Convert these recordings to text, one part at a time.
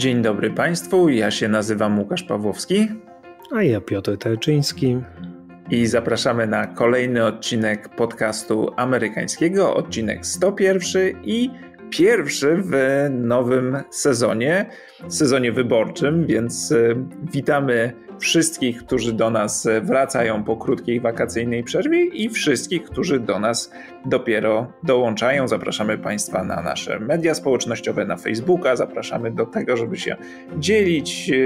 Dzień dobry Państwu, ja się nazywam Łukasz Pawłowski. A ja Piotr Tarczyński. I zapraszamy na kolejny odcinek podcastu amerykańskiego, odcinek 101 i pierwszy w nowym sezonie, sezonie wyborczym, więc y, witamy wszystkich, którzy do nas e, wracają po krótkiej wakacyjnej przerwie i wszystkich, którzy do nas dopiero dołączają. Zapraszamy Państwa na nasze media społecznościowe, na Facebooka. Zapraszamy do tego, żeby się dzielić e,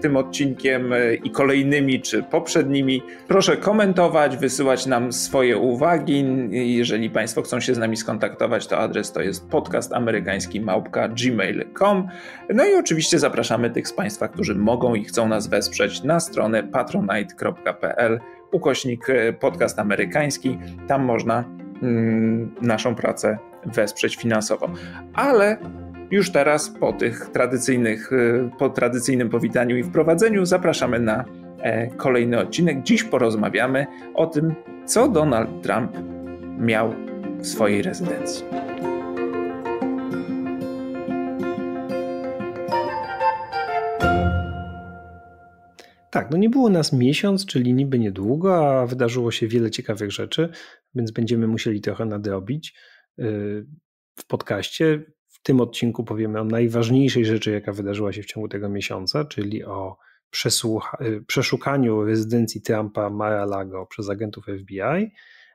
tym odcinkiem e, i kolejnymi czy poprzednimi. Proszę komentować, wysyłać nam swoje uwagi. Jeżeli Państwo chcą się z nami skontaktować, to adres to jest podcastamerykański.gmail.com. No i oczywiście zapraszamy tych z Państwa, którzy mogą i chcą nas wesprzeć na stronę patronite.pl ukośnik e, podcast amerykański. Tam można mm, naszą pracę wesprzeć finansowo. Ale już teraz po tych tradycyjnych, e, po tradycyjnym powitaniu i wprowadzeniu zapraszamy na e, kolejny odcinek. Dziś porozmawiamy o tym, co Donald Trump miał w swojej rezydencji. Tak, no nie było nas miesiąc, czyli niby niedługo, a wydarzyło się wiele ciekawych rzeczy, więc będziemy musieli trochę nadrobić y, w podcaście. W tym odcinku powiemy o najważniejszej rzeczy, jaka wydarzyła się w ciągu tego miesiąca, czyli o y, przeszukaniu rezydencji Trumpa Mar-a-Lago przez agentów FBI,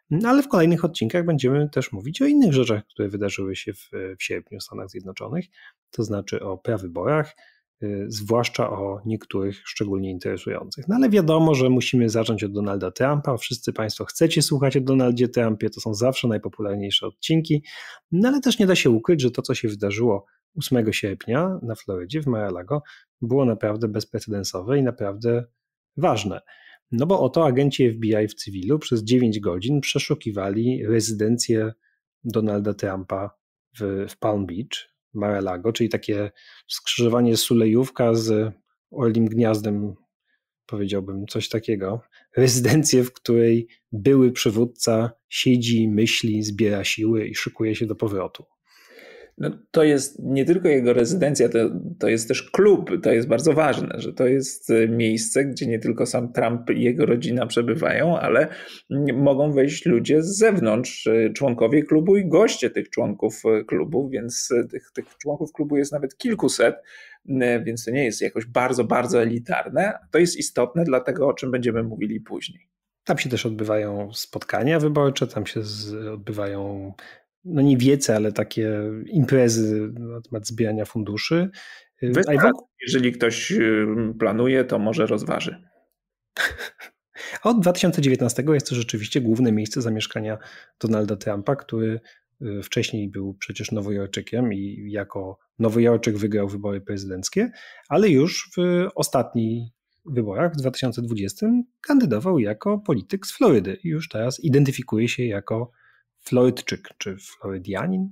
no, ale w kolejnych odcinkach będziemy też mówić o innych rzeczach, które wydarzyły się w, y, w sierpniu w Stanach Zjednoczonych, to znaczy o prawyborach, Y, zwłaszcza o niektórych szczególnie interesujących. No ale wiadomo, że musimy zacząć od Donalda Trumpa. Wszyscy Państwo chcecie słuchać o Donaldzie Trumpie, to są zawsze najpopularniejsze odcinki, no ale też nie da się ukryć, że to, co się wydarzyło 8 sierpnia na Florydzie, w Mar-a-Lago, było naprawdę bezprecedensowe i naprawdę ważne. No bo oto agenci FBI w cywilu przez 9 godzin przeszukiwali rezydencję Donalda Trumpa w, w Palm Beach, Marelago, czyli takie skrzyżowanie Sulejówka z olim Gniazdem, powiedziałbym coś takiego. Rezydencję, w której były przywódca siedzi, myśli, zbiera siły i szykuje się do powrotu no, to jest nie tylko jego rezydencja, to, to jest też klub. To jest bardzo ważne, że to jest e, miejsce, gdzie nie tylko sam Trump i jego rodzina przebywają, ale mogą wejść ludzie z zewnątrz, e, członkowie klubu i goście tych członków e, klubu, więc tych, tych członków klubu jest nawet kilkuset, więc to nie jest jakoś bardzo, bardzo elitarne. To jest istotne dla tego, o czym będziemy mówili później. Tam się też odbywają spotkania wyborcze, tam się odbywają no nie wiece, ale takie imprezy na temat zbierania funduszy. Y, Wystarczy, jeżeli ktoś y, planuje, to może rozważy. A od 2019 jest to rzeczywiście główne miejsce zamieszkania Donalda Trumpa, który y, wcześniej był przecież Nowojorczykiem i jako Nowojorczyk wygrał wybory prezydenckie, ale już w ostatnich wyborach w 2020 kandydował jako polityk z Florydy i już teraz identyfikuje się jako Floydczyk czy Floydianin.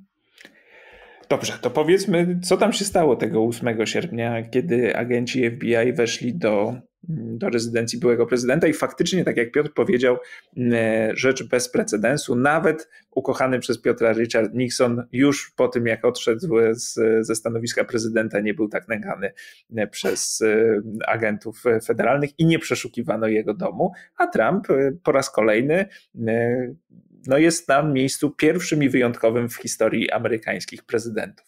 Dobrze, to powiedzmy, co tam się stało tego 8 sierpnia, kiedy agenci FBI weszli do, do rezydencji byłego prezydenta i faktycznie, tak jak Piotr powiedział, rzecz bez precedensu. Nawet ukochany przez Piotra Richard Nixon już po tym, jak odszedł z, ze stanowiska prezydenta, nie był tak nękany przez e, agentów federalnych i nie przeszukiwano jego domu, a Trump e, po raz kolejny no jest na miejscu pierwszym i wyjątkowym w historii amerykańskich prezydentów.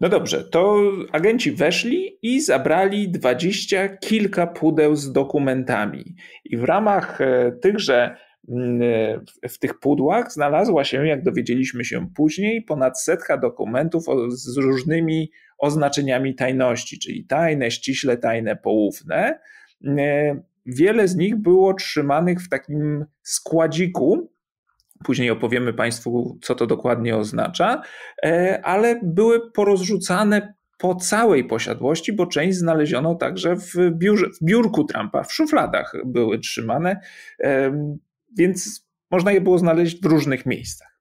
No dobrze, to agenci weszli i zabrali dwadzieścia kilka pudeł z dokumentami. I w ramach e, tychże, mm, e, w tych pudłach znalazła się, jak dowiedzieliśmy się później, ponad setka dokumentów z różnymi oznaczeniami tajności, czyli tajne, ściśle tajne, poufne. E, wiele z nich było trzymanych w takim składziku, Później opowiemy Państwu, co to dokładnie oznacza, e, ale były porozrzucane po całej posiadłości, bo część znaleziono także w, biurze, w biurku Trumpa, w szufladach były trzymane, e, więc można je było znaleźć w różnych miejscach.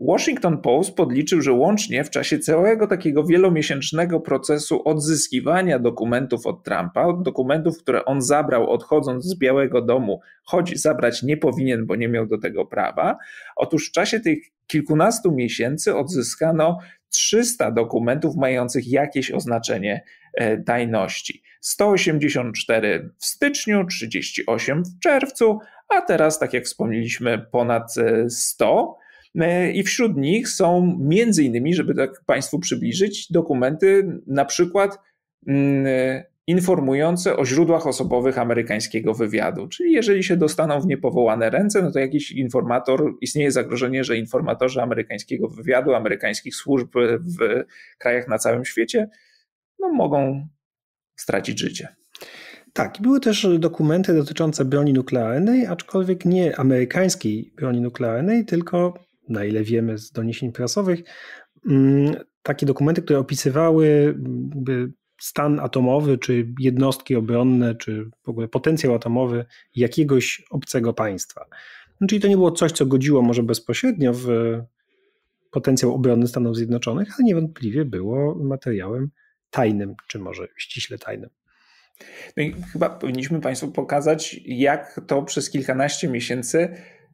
Washington Post podliczył, że łącznie w czasie całego takiego wielomiesięcznego procesu odzyskiwania dokumentów od Trumpa, od dokumentów, które on zabrał odchodząc z Białego Domu, choć zabrać nie powinien, bo nie miał do tego prawa, otóż w czasie tych kilkunastu miesięcy odzyskano 300 dokumentów mających jakieś oznaczenie e, tajności. 184 w styczniu, 38 w czerwcu, a teraz, tak jak wspomnieliśmy, ponad 100. E, E, I wśród nich są między innymi, żeby tak Państwu przybliżyć, dokumenty na przykład mm, informujące o źródłach osobowych amerykańskiego wywiadu. Czyli jeżeli się dostaną w niepowołane ręce, no to jakiś informator, istnieje zagrożenie, że informatorzy amerykańskiego wywiadu, amerykańskich służb w krajach na całym świecie, no mogą stracić życie. Tak, były też dokumenty dotyczące broni nuklearnej, aczkolwiek nie amerykańskiej broni nuklearnej, tylko na ile wiemy z doniesień prasowych, mm, takie dokumenty, które opisywały mm, stan atomowy, czy jednostki obronne, czy w ogóle potencjał atomowy jakiegoś obcego państwa. No, czyli to nie było coś, co godziło może bezpośrednio w potencjał obronny Stanów Zjednoczonych, ale niewątpliwie było materiałem tajnym, czy może ściśle tajnym. No i chyba powinniśmy Państwu pokazać, jak to przez kilkanaście miesięcy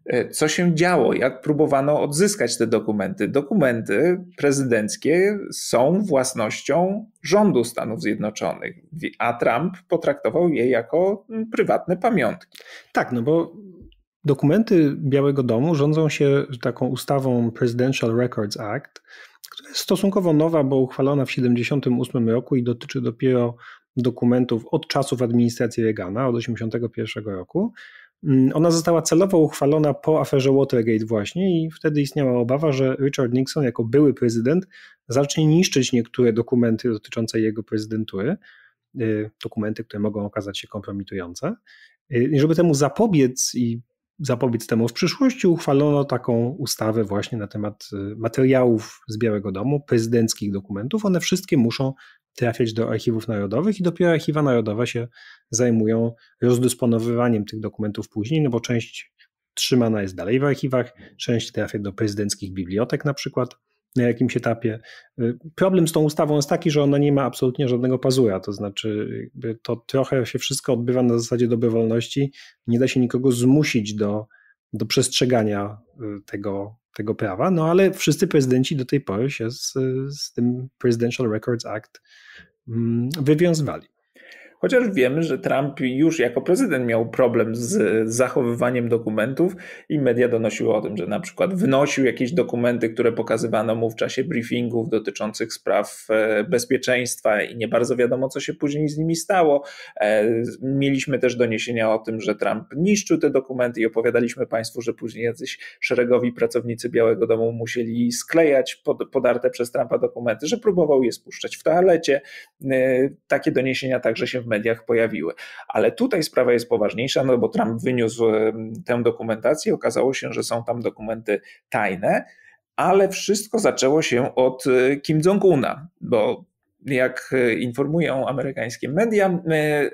E, co się działo, jak próbowano odzyskać te dokumenty. Dokumenty prezydenckie są własnością rządu Stanów Zjednoczonych, a Trump potraktował je jako mm, prywatne pamiątki. Tak, no bo dokumenty Białego Domu rządzą się taką ustawą Presidential Records Act, która jest stosunkowo nowa, bo uchwalona w 1978 roku i dotyczy dopiero dokumentów od czasów administracji Reagana, od 1981 roku. Mm, ona została celowo uchwalona po aferze Watergate właśnie i wtedy istniała obawa, że Richard Nixon jako były prezydent zacznie niszczyć niektóre dokumenty dotyczące jego prezydentury, y, dokumenty, które mogą okazać się kompromitujące. Y, I żeby temu zapobiec i zapobiec temu w przyszłości, uchwalono taką ustawę właśnie na temat y, materiałów z Białego Domu, prezydenckich dokumentów. One wszystkie muszą trafiać do archiwów narodowych i dopiero archiwa narodowe się zajmują rozdysponowywaniem tych dokumentów później, no bo część trzymana jest dalej w archiwach, część trafia do prezydenckich bibliotek na przykład na jakimś etapie. Y, problem z tą ustawą jest taki, że ona nie ma absolutnie żadnego pazura, to znaczy to trochę się wszystko odbywa na zasadzie dobrowolności, nie da się nikogo zmusić do, do przestrzegania y, tego, tego prawa, no ale wszyscy prezydenci do tej pory się z, z tym Presidential Records Act mm, wywiązywali. Chociaż wiemy, że Trump już jako prezydent miał problem z zachowywaniem dokumentów i media donosiły o tym, że na przykład wnosił jakieś dokumenty, które pokazywano mu w czasie briefingów dotyczących spraw e, bezpieczeństwa i nie bardzo wiadomo, co się później z nimi stało. E, mieliśmy też doniesienia o tym, że Trump niszczył te dokumenty i opowiadaliśmy Państwu, że później jacyś szeregowi pracownicy Białego Domu musieli sklejać podarte przez Trumpa dokumenty, że próbował je spuszczać w toalecie. E, takie doniesienia także się w mediach pojawiły. Ale tutaj sprawa jest poważniejsza, no bo Trump wyniósł tę dokumentację, okazało się, że są tam dokumenty tajne, ale wszystko zaczęło się od e, Kim Jong-una, bo jak e, informują amerykańskie media, e,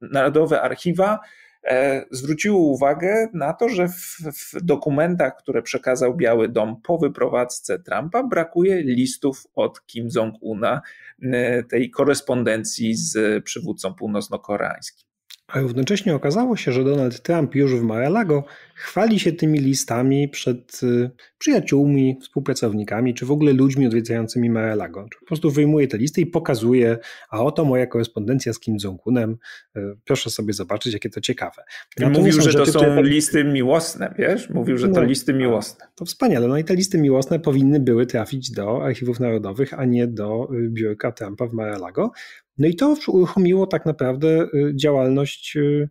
narodowe archiwa E, zwróciło uwagę na to, że w, w dokumentach, które przekazał Biały Dom po wyprowadzce Trumpa, brakuje listów od Kim Jong-una, e, tej korespondencji z przywódcą północnokoreańskim. A równocześnie okazało się, że Donald Trump już w Mar-a-Lago chwali się tymi listami przed y, przyjaciółmi, współpracownikami, czy w ogóle ludźmi odwiedzającymi Mar-a-Lago. Po prostu wyjmuje te listy i pokazuje, a oto moja korespondencja z Kim Jong-unem, y, proszę sobie zobaczyć, jakie to ciekawe. No, Mówił, no, że to są listy miłosne, wiesz? Mówił, że to no, listy tak. miłosne. To wspaniale, no i te listy miłosne powinny były trafić do Archiwów Narodowych, a nie do y, biurka Trumpa w Mar-a-Lago. No i to uruchomiło tak naprawdę y, działalność, y,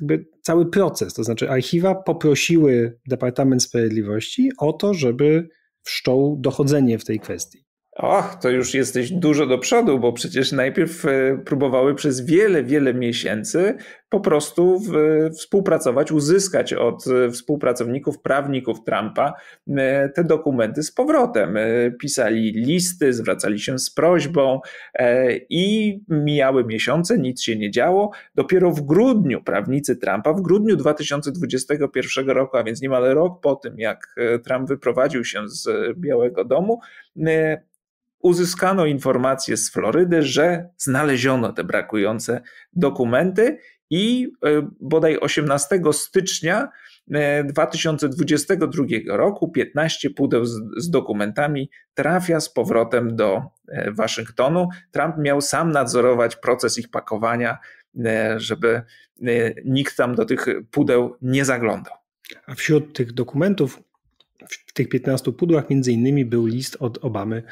jakby cały proces. To znaczy, archiwa poprosiły Departament Sprawiedliwości o to, żeby wszczął dochodzenie w tej kwestii. Och, to już jesteś dużo do przodu, bo przecież najpierw e, próbowały przez wiele, wiele miesięcy po prostu w, e, współpracować, uzyskać od e, współpracowników, prawników Trumpa te dokumenty z powrotem. Pisali listy, zwracali się z prośbą i mijały miesiące, nic się nie działo. Dopiero w grudniu prawnicy Trumpa, w grudniu 2021 roku, a więc niemal rok po tym, jak Trump wyprowadził się z Białego Domu, uzyskano informację z Florydy, że znaleziono te brakujące dokumenty i e, bodaj 18 stycznia 2022 e, roku 15 pudeł z, z, dokumentami trafia z powrotem do e, Waszyngtonu. Trump miał sam nadzorować proces ich pakowania, żeby nikt tam do tych pudeł nie zaglądał. A wśród tych dokumentów, w tych 15 pudłach, między innymi był list od Obamy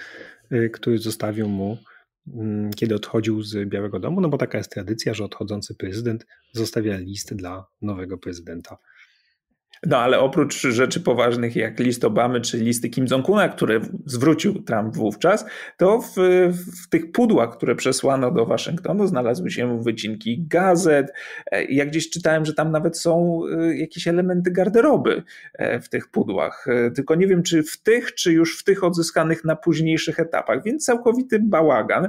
Y, który zostawił mu, mm, kiedy odchodził z Białego Domu, no bo taka jest tradycja, że odchodzący prezydent zostawia list dla nowego prezydenta. No ale oprócz rzeczy poważnych jak list Obamy czy listy Kim Jong-una, które zwrócił Trump wówczas, to w, w, tych pudłach, które przesłano do Waszyngtonu, znalazły się wycinki gazet. E, ja gdzieś czytałem, że tam nawet są e, jakieś elementy garderoby e, w tych pudłach. Tylko nie wiem, czy w tych, czy już w tych odzyskanych na późniejszych etapach, więc całkowity bałagan.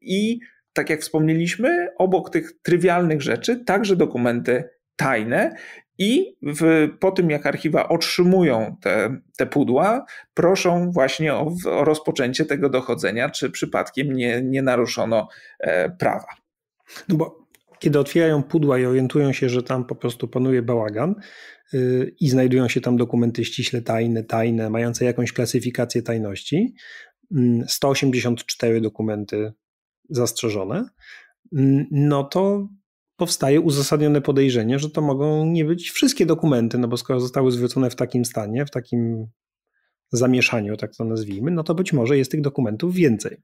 I tak jak wspomnieliśmy, obok tych trywialnych rzeczy, także dokumenty tajne i w, po tym, jak archiwa otrzymują te, te pudła, proszą właśnie o, o rozpoczęcie tego dochodzenia, czy przypadkiem nie, nie naruszono e, prawa. No bo kiedy otwierają pudła i orientują się, że tam po prostu panuje bałagan y, i znajdują się tam dokumenty ściśle tajne, tajne, mające jakąś klasyfikację tajności, 184 mm, dokumenty zastrzeżone, mm, no to powstaje uzasadnione podejrzenie, że to mogą nie być wszystkie dokumenty, no bo skoro zostały zwrócone w takim stanie, w takim zamieszaniu, tak to nazwijmy, no to być może jest tych dokumentów więcej.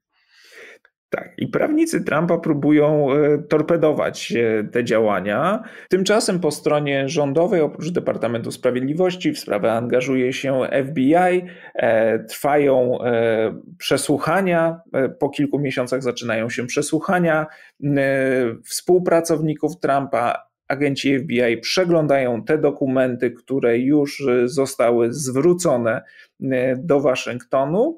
Tak, i prawnicy Trumpa próbują e, torpedować e, te działania. Tymczasem po stronie rządowej, oprócz Departamentu Sprawiedliwości, w sprawę angażuje się FBI, e, trwają przesłuchania, po kilku miesiącach zaczynają się przesłuchania współpracowników Trumpa, agenci FBI przeglądają te dokumenty, które już zostały zwrócone do Waszyngtonu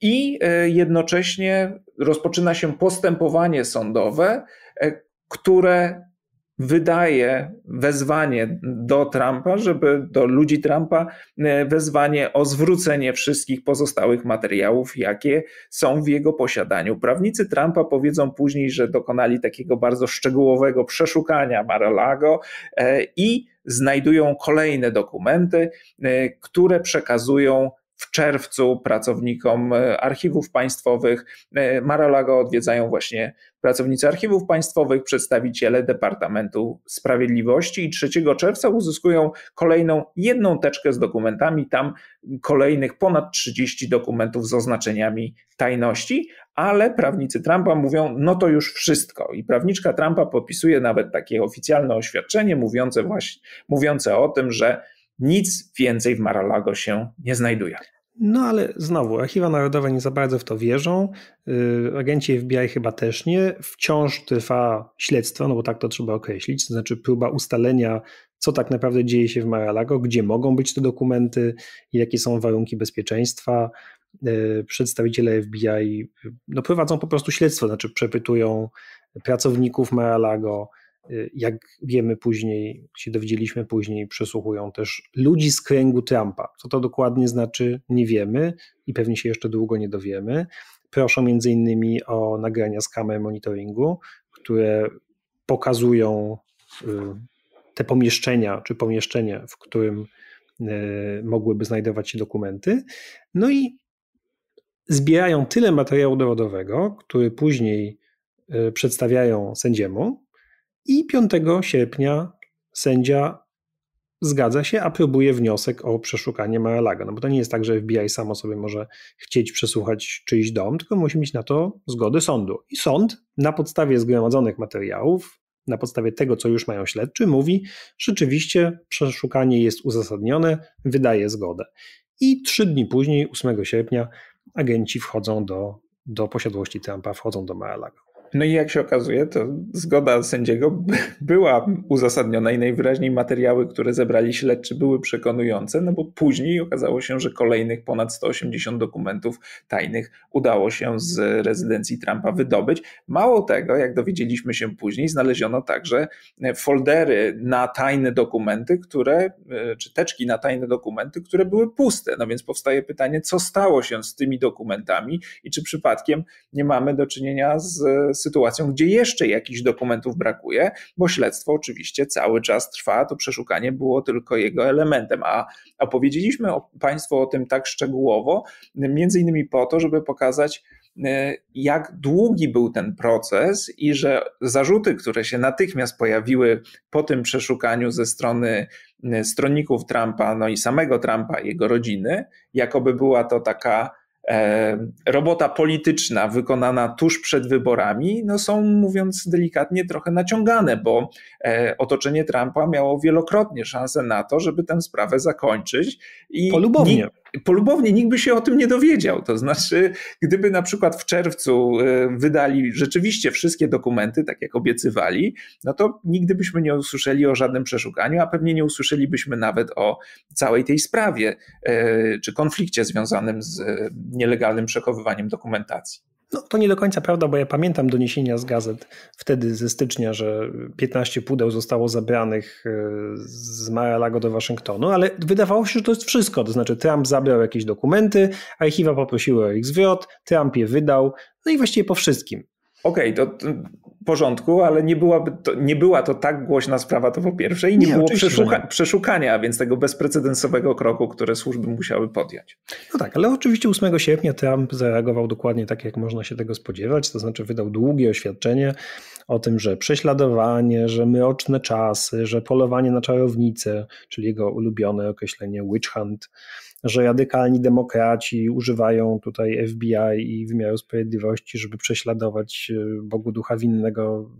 i e, jednocześnie rozpoczyna się postępowanie sądowe, e, które wydaje wezwanie do Trumpa, żeby do ludzi Trumpa e, wezwanie o zwrócenie wszystkich pozostałych materiałów, jakie są w jego posiadaniu. Prawnicy Trumpa powiedzą później, że dokonali takiego bardzo szczegółowego przeszukania Mar-a-Lago i znajdują kolejne dokumenty, które przekazują w czerwcu pracownikom e, archiwów państwowych. E, Maralago odwiedzają właśnie pracownicy archiwów państwowych, przedstawiciele Departamentu Sprawiedliwości i 3 czerwca uzyskują kolejną jedną teczkę z dokumentami, tam kolejnych ponad 30 dokumentów z oznaczeniami tajności, ale prawnicy Trumpa mówią, no to już wszystko. I prawniczka Trumpa podpisuje nawet takie oficjalne oświadczenie mówiące właśnie mówiące o tym, że nic więcej w Maralago się nie znajduje. No ale znowu, archiwa narodowe nie za bardzo w to wierzą. Y, agenci FBI chyba też nie. Wciąż trwa śledztwo, no bo tak to trzeba określić, to znaczy próba ustalenia, co tak naprawdę dzieje się w Maralago, gdzie mogą być te dokumenty, jakie są warunki bezpieczeństwa. Y, przedstawiciele FBI y, no, prowadzą po prostu śledztwo, znaczy przepytują pracowników Maralago, Y, jak wiemy później, się dowiedzieliśmy później, przesłuchują też ludzi z kręgu Trumpa. Co to dokładnie znaczy, nie wiemy i pewnie się jeszcze długo nie dowiemy. Proszą między innymi o nagrania z kamer monitoringu, które pokazują y, te pomieszczenia, czy pomieszczenie, w którym y, mogłyby znajdować się dokumenty. No i zbierają tyle materiału dowodowego, który później przedstawiają sędziemu, i 5 sierpnia sędzia zgadza się, aprobuje wniosek o przeszukanie Maralaga. No bo to nie jest tak, że FBI samo sobie może chcieć przesłuchać czyjś dom, tylko musi mieć na to zgodę sądu. I sąd na podstawie zgromadzonych materiałów, na podstawie tego, co już mają śledczy, mówi, rzeczywiście przeszukanie jest uzasadnione, wydaje zgodę. I trzy dni później, 8 sierpnia, agenci wchodzą do, do posiadłości Trumpa, wchodzą do Maralaga. No i jak się okazuje, to zgoda sędziego była uzasadniona i najwyraźniej materiały, które zebrali śledczy, były przekonujące, no bo później okazało się, że kolejnych ponad 180 dokumentów tajnych udało się z rezydencji Trumpa wydobyć. Mało tego, jak dowiedzieliśmy się później, znaleziono także foldery na tajne dokumenty, które, e, czy teczki na tajne dokumenty, które były puste. No więc powstaje pytanie, co stało się z tymi dokumentami i czy przypadkiem nie mamy do czynienia z sytuacją, gdzie jeszcze jakichś dokumentów brakuje, bo śledztwo oczywiście cały czas trwa, to przeszukanie było tylko jego elementem, a opowiedzieliśmy Państwu o tym tak szczegółowo, między innymi po to, żeby pokazać, e, jak długi był ten proces i że zarzuty, które się natychmiast pojawiły po tym przeszukaniu ze strony e, stronników Trumpa, no i samego Trumpa, jego rodziny, jakoby była to taka E, robota polityczna wykonana tuż przed wyborami no są, mówiąc delikatnie, trochę naciągane, bo e, otoczenie Trumpa miało wielokrotnie szansę na to, żeby tę sprawę zakończyć. I Polubownie. Nikt, polubownie nikt by się o tym nie dowiedział. To znaczy, gdyby na przykład w czerwcu e, wydali rzeczywiście wszystkie dokumenty, tak jak obiecywali, no to nigdy byśmy nie usłyszeli o żadnym przeszukaniu, a pewnie nie usłyszelibyśmy nawet o całej tej sprawie e, czy konflikcie związanym z e, nielegalnym przechowywaniem dokumentacji. No, to nie do końca prawda, bo ja pamiętam doniesienia z gazet wtedy ze stycznia, że 15 pudeł zostało zabranych e, z Mar-a-Lago do Waszyngtonu, ale wydawało się, że to jest wszystko. To znaczy, Trump zabrał jakieś dokumenty, archiwa poprosiły o ich zwrot, Trump je wydał, no i właściwie po wszystkim. Okej, okay, to porządku, ale nie, byłaby to, nie była to tak głośna sprawa, to po pierwsze, i nie, nie było przeszuka nie. No. przeszukania, więc tego bezprecedensowego kroku, które służby musiały podjąć. No tak, ale oczywiście 8 sierpnia Trump zareagował dokładnie tak, jak można się tego spodziewać, to znaczy wydał długie oświadczenie o tym, że prześladowanie, że mroczne czasy, że polowanie na czarownicę, czyli jego ulubione określenie witch hunt, że radykalni demokraci używają tutaj FBI i wymiaru sprawiedliwości, żeby prześladować e, Bogu ducha winnego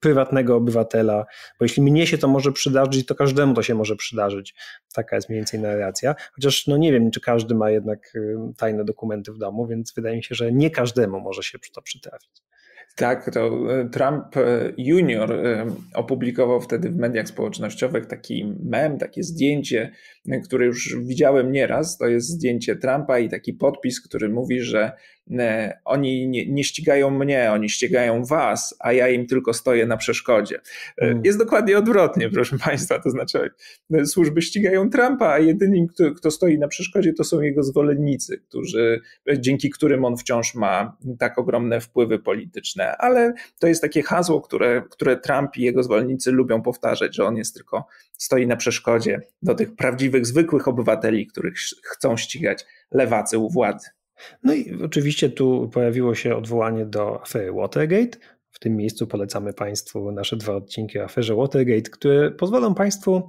prywatnego obywatela, bo jeśli mnie się to może przydarzyć, to każdemu to się może przydarzyć. Taka jest mniej więcej narracja. Chociaż no nie wiem, czy każdy ma jednak e, tajne dokumenty w domu, więc wydaje mi się, że nie każdemu może się to przytrafić. Tak, to e, Trump Junior opublikował wtedy w mediach społecznościowych taki mem, takie zdjęcie który już widziałem nieraz, to jest zdjęcie Trumpa i taki podpis, który mówi, że e, oni nie, nie ścigają mnie, oni ścigają was, a ja im tylko stoję na przeszkodzie. E, mm. Jest dokładnie odwrotnie, proszę Państwa, to znaczy e, służby ścigają Trumpa, a jedynym, kto, kto stoi na przeszkodzie, to są jego zwolennicy, którzy, dzięki którym on wciąż ma tak ogromne wpływy polityczne. Ale to jest takie hasło, które, które Trump i jego zwolennicy lubią powtarzać, że on jest tylko stoi na przeszkodzie do tych prawdziwych, zwykłych obywateli, których chcą ścigać lewacy u władzy. No i oczywiście tu pojawiło się odwołanie do afery Watergate. W tym miejscu polecamy Państwu nasze dwa odcinki o aferze Watergate, które pozwolą Państwu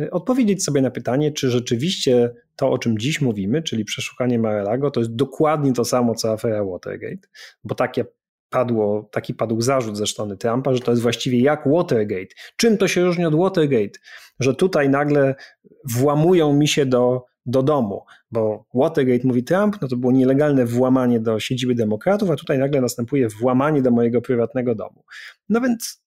e, odpowiedzieć sobie na pytanie, czy rzeczywiście to, o czym dziś mówimy, czyli przeszukanie Marelago, to jest dokładnie to samo, co afera Watergate, bo takie padło, taki padł zarzut ze strony Trumpa, że to jest właściwie jak Watergate. Czym to się różni od Watergate? Że tutaj nagle włamują mi się do, do domu, bo Watergate, mówi Trump, no to było nielegalne włamanie do siedziby demokratów, a tutaj nagle następuje włamanie do mojego prywatnego domu. No więc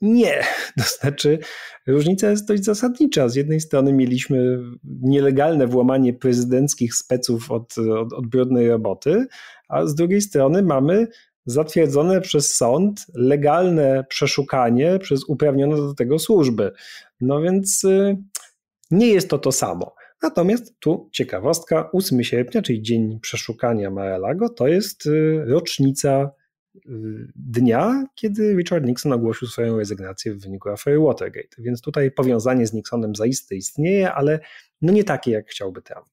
nie, to znaczy różnica jest dość zasadnicza. Z jednej strony mieliśmy nielegalne włamanie prezydenckich speców od, od, od brudnej roboty, a z drugiej strony mamy zatwierdzone przez sąd legalne przeszukanie przez uprawnione do tego służby. No więc y, nie jest to to samo. Natomiast tu ciekawostka, 8 sierpnia, czyli dzień przeszukania Mar-a-Lago, to jest y, rocznica y, dnia, kiedy Richard Nixon ogłosił swoją rezygnację w wyniku afery Watergate. Więc tutaj powiązanie z Nixonem zaiste istnieje, ale no nie takie, jak chciałby Trump.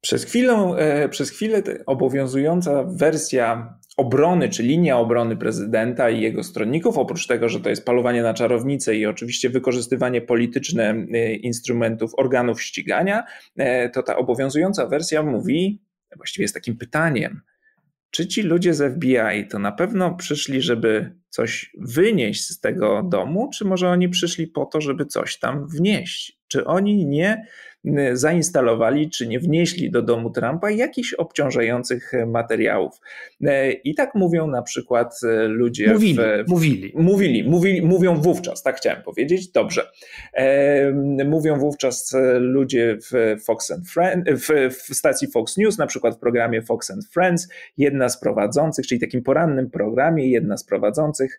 Przez chwilę, e, przez chwilę obowiązująca wersja obrony, czy linia obrony prezydenta i jego stronników, oprócz tego, że to jest palowanie na czarownicę i oczywiście wykorzystywanie polityczne e, instrumentów organów ścigania, e, to ta obowiązująca wersja mówi, właściwie jest takim pytaniem, czy ci ludzie z FBI to na pewno przyszli, żeby coś wynieść z tego domu, czy może oni przyszli po to, żeby coś tam wnieść? Czy oni nie Y, zainstalowali czy nie wnieśli do domu Trumpa jakichś obciążających materiałów. Y, I tak mówią na przykład y, ludzie. Mówili, w, mówili. Mówili, mówili, mówią wówczas, tak chciałem powiedzieć, dobrze. Mówią wówczas ludzie w, Fox and Friend, w, w stacji Fox News, na przykład w programie Fox and Friends, jedna z prowadzących, czyli takim porannym programie, jedna z prowadzących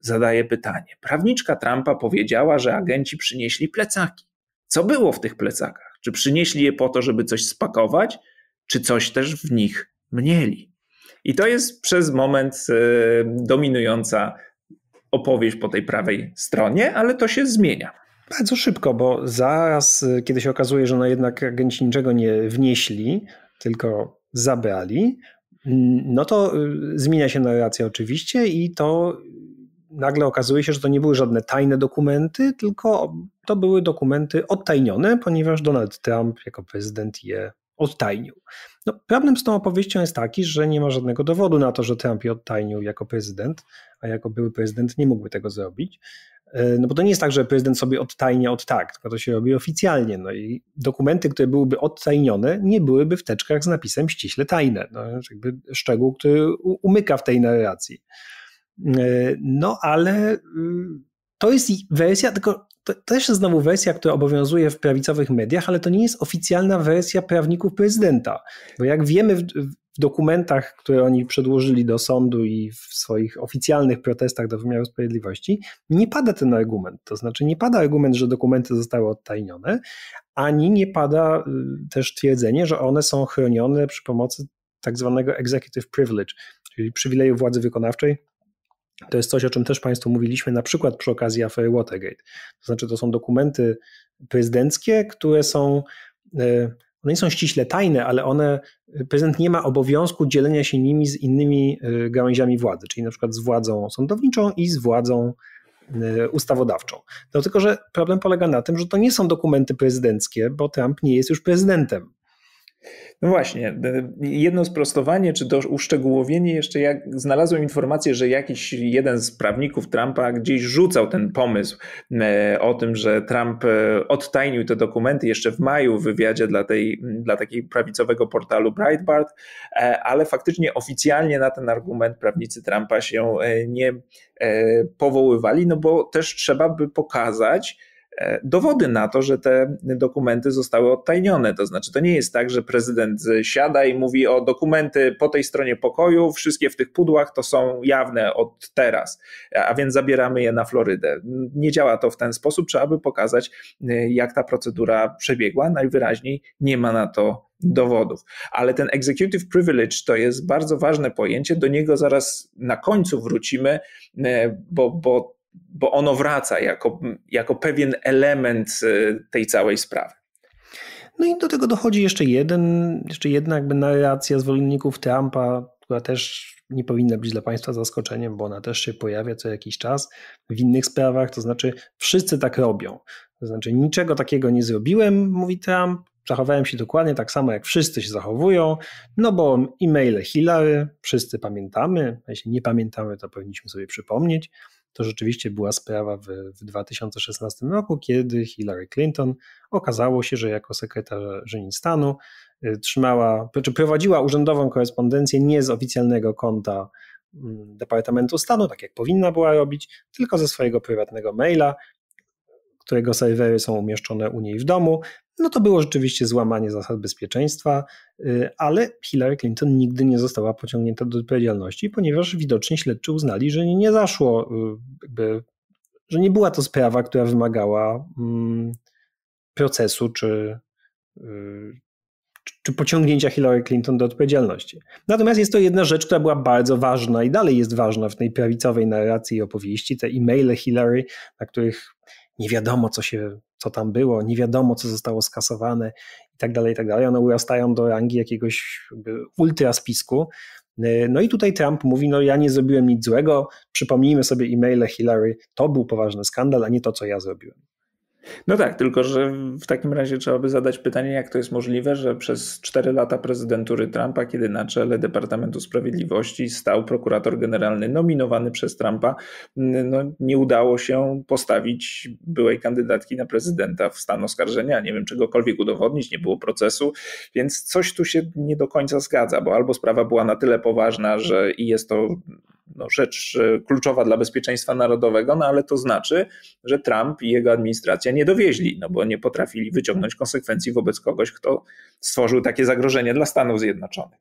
zadaje pytanie. Prawniczka Trumpa powiedziała, że agenci przynieśli plecaki co było w tych plecakach. Czy przynieśli je po to, żeby coś spakować, czy coś też w nich mnieli. I to jest przez moment e, dominująca opowieść po tej prawej stronie, ale to się zmienia. Bardzo szybko, bo zaraz, e, kiedy się okazuje, że no jednak agenci niczego nie wnieśli, tylko zabrali, no to e, zmienia się narracja oczywiście i to nagle okazuje się, że to nie były żadne tajne dokumenty, tylko to były dokumenty odtajnione, ponieważ Donald Trump jako prezydent je odtajnił. No, problem z tą opowieścią jest taki, że nie ma żadnego dowodu na to, że Trump je odtajnił jako prezydent, a jako były prezydent nie mógłby tego zrobić. E, no bo to nie jest tak, że prezydent sobie odtajnia od tak, tylko to się robi oficjalnie. No i dokumenty, które byłyby odtajnione, nie byłyby w teczkach z napisem ściśle tajne. No, jakby szczegół, który umyka w tej narracji. E, no ale y, to jest wersja, tylko to też znowu wersja, która obowiązuje w prawicowych mediach, ale to nie jest oficjalna wersja prawników prezydenta. Bo jak wiemy w, w dokumentach, które oni przedłożyli do sądu i w swoich oficjalnych protestach do wymiaru sprawiedliwości, nie pada ten argument. To znaczy nie pada argument, że dokumenty zostały odtajnione, ani nie pada y, też twierdzenie, że one są chronione przy pomocy tak zwanego executive privilege, czyli przywileju władzy wykonawczej, to jest coś, o czym też Państwu mówiliśmy, na przykład przy okazji afery Watergate. To znaczy, to są dokumenty prezydenckie, które są. E, one nie są ściśle tajne, ale one, prezydent nie ma obowiązku dzielenia się nimi z innymi e, gałęziami władzy, czyli na przykład z władzą sądowniczą i z władzą e, ustawodawczą. No tylko, że problem polega na tym, że to nie są dokumenty prezydenckie, bo Trump nie jest już prezydentem. No właśnie, jedno sprostowanie czy to uszczegółowienie jeszcze jak znalazłem informację, że jakiś jeden z prawników Trumpa gdzieś rzucał ten pomysł e, o tym, że Trump e, odtajnił te dokumenty jeszcze w maju w wywiadzie dla, tej, dla takiego prawicowego portalu Breitbart, e, ale faktycznie oficjalnie na ten argument prawnicy Trumpa się nie powoływali, no bo też trzeba by pokazać, E, dowody na to, że te dokumenty zostały odtajnione. To znaczy, to nie jest tak, że prezydent siada i mówi o dokumenty po tej stronie pokoju, wszystkie w tych pudłach to są jawne od teraz, a więc zabieramy je na Florydę. Nie działa to w ten sposób, trzeba by pokazać, e, jak ta procedura przebiegła. Najwyraźniej nie ma na to dowodów. Ale ten executive privilege to jest bardzo ważne pojęcie, do niego zaraz na końcu wrócimy, e, bo, bo bo ono wraca jako, jako pewien element y, tej całej sprawy. No i do tego dochodzi jeszcze jeden, jeszcze jedna jakby narracja zwolenników Trumpa, która też nie powinna być dla państwa zaskoczeniem, bo ona też się pojawia co jakiś czas w innych sprawach, to znaczy wszyscy tak robią. To znaczy niczego takiego nie zrobiłem, mówi Trump, zachowałem się dokładnie tak samo jak wszyscy się zachowują, no bo e-maile Hillary wszyscy pamiętamy, a jeśli nie pamiętamy, to powinniśmy sobie przypomnieć to rzeczywiście była sprawa w, w 2016 roku, kiedy Hillary Clinton okazało się, że jako sekretarzyni stanu y, trzymała, czy znaczy prowadziła urzędową korespondencję nie z oficjalnego konta mm, Departamentu Stanu, tak jak powinna była robić, tylko ze swojego prywatnego maila, którego serwery są umieszczone u niej w domu no to było rzeczywiście złamanie zasad bezpieczeństwa, y, ale Hillary Clinton nigdy nie została pociągnięta do odpowiedzialności, ponieważ widocznie śledczy uznali, że nie zaszło, y, jakby, że nie była to sprawa, która wymagała mm, procesu czy, y, czy pociągnięcia Hillary Clinton do odpowiedzialności. Natomiast jest to jedna rzecz, która była bardzo ważna i dalej jest ważna w tej prawicowej narracji i opowieści, te e-maile Hillary, na których nie wiadomo, co się, co tam było, nie wiadomo, co zostało skasowane i tak dalej, i tak dalej. One urastają do rangi jakiegoś ultraspisku. Yy, no i tutaj Trump mówi, no ja nie zrobiłem nic złego, przypomnijmy sobie e-maile Hillary, to był poważny skandal, a nie to, co ja zrobiłem. No tak, tylko że w takim razie trzeba by zadać pytanie, jak to jest możliwe, że przez 4 lata prezydentury Trumpa, kiedy na czele Departamentu Sprawiedliwości stał prokurator generalny nominowany przez Trumpa, no, nie udało się postawić byłej kandydatki na prezydenta w stan oskarżenia, nie wiem czegokolwiek udowodnić, nie było procesu, więc coś tu się nie do końca zgadza, bo albo sprawa była na tyle poważna, że i jest to no, rzecz e, kluczowa dla bezpieczeństwa narodowego, no ale to znaczy, że Trump i jego administracja nie dowieźli, no bo nie potrafili wyciągnąć konsekwencji wobec kogoś, kto stworzył takie zagrożenie dla Stanów Zjednoczonych.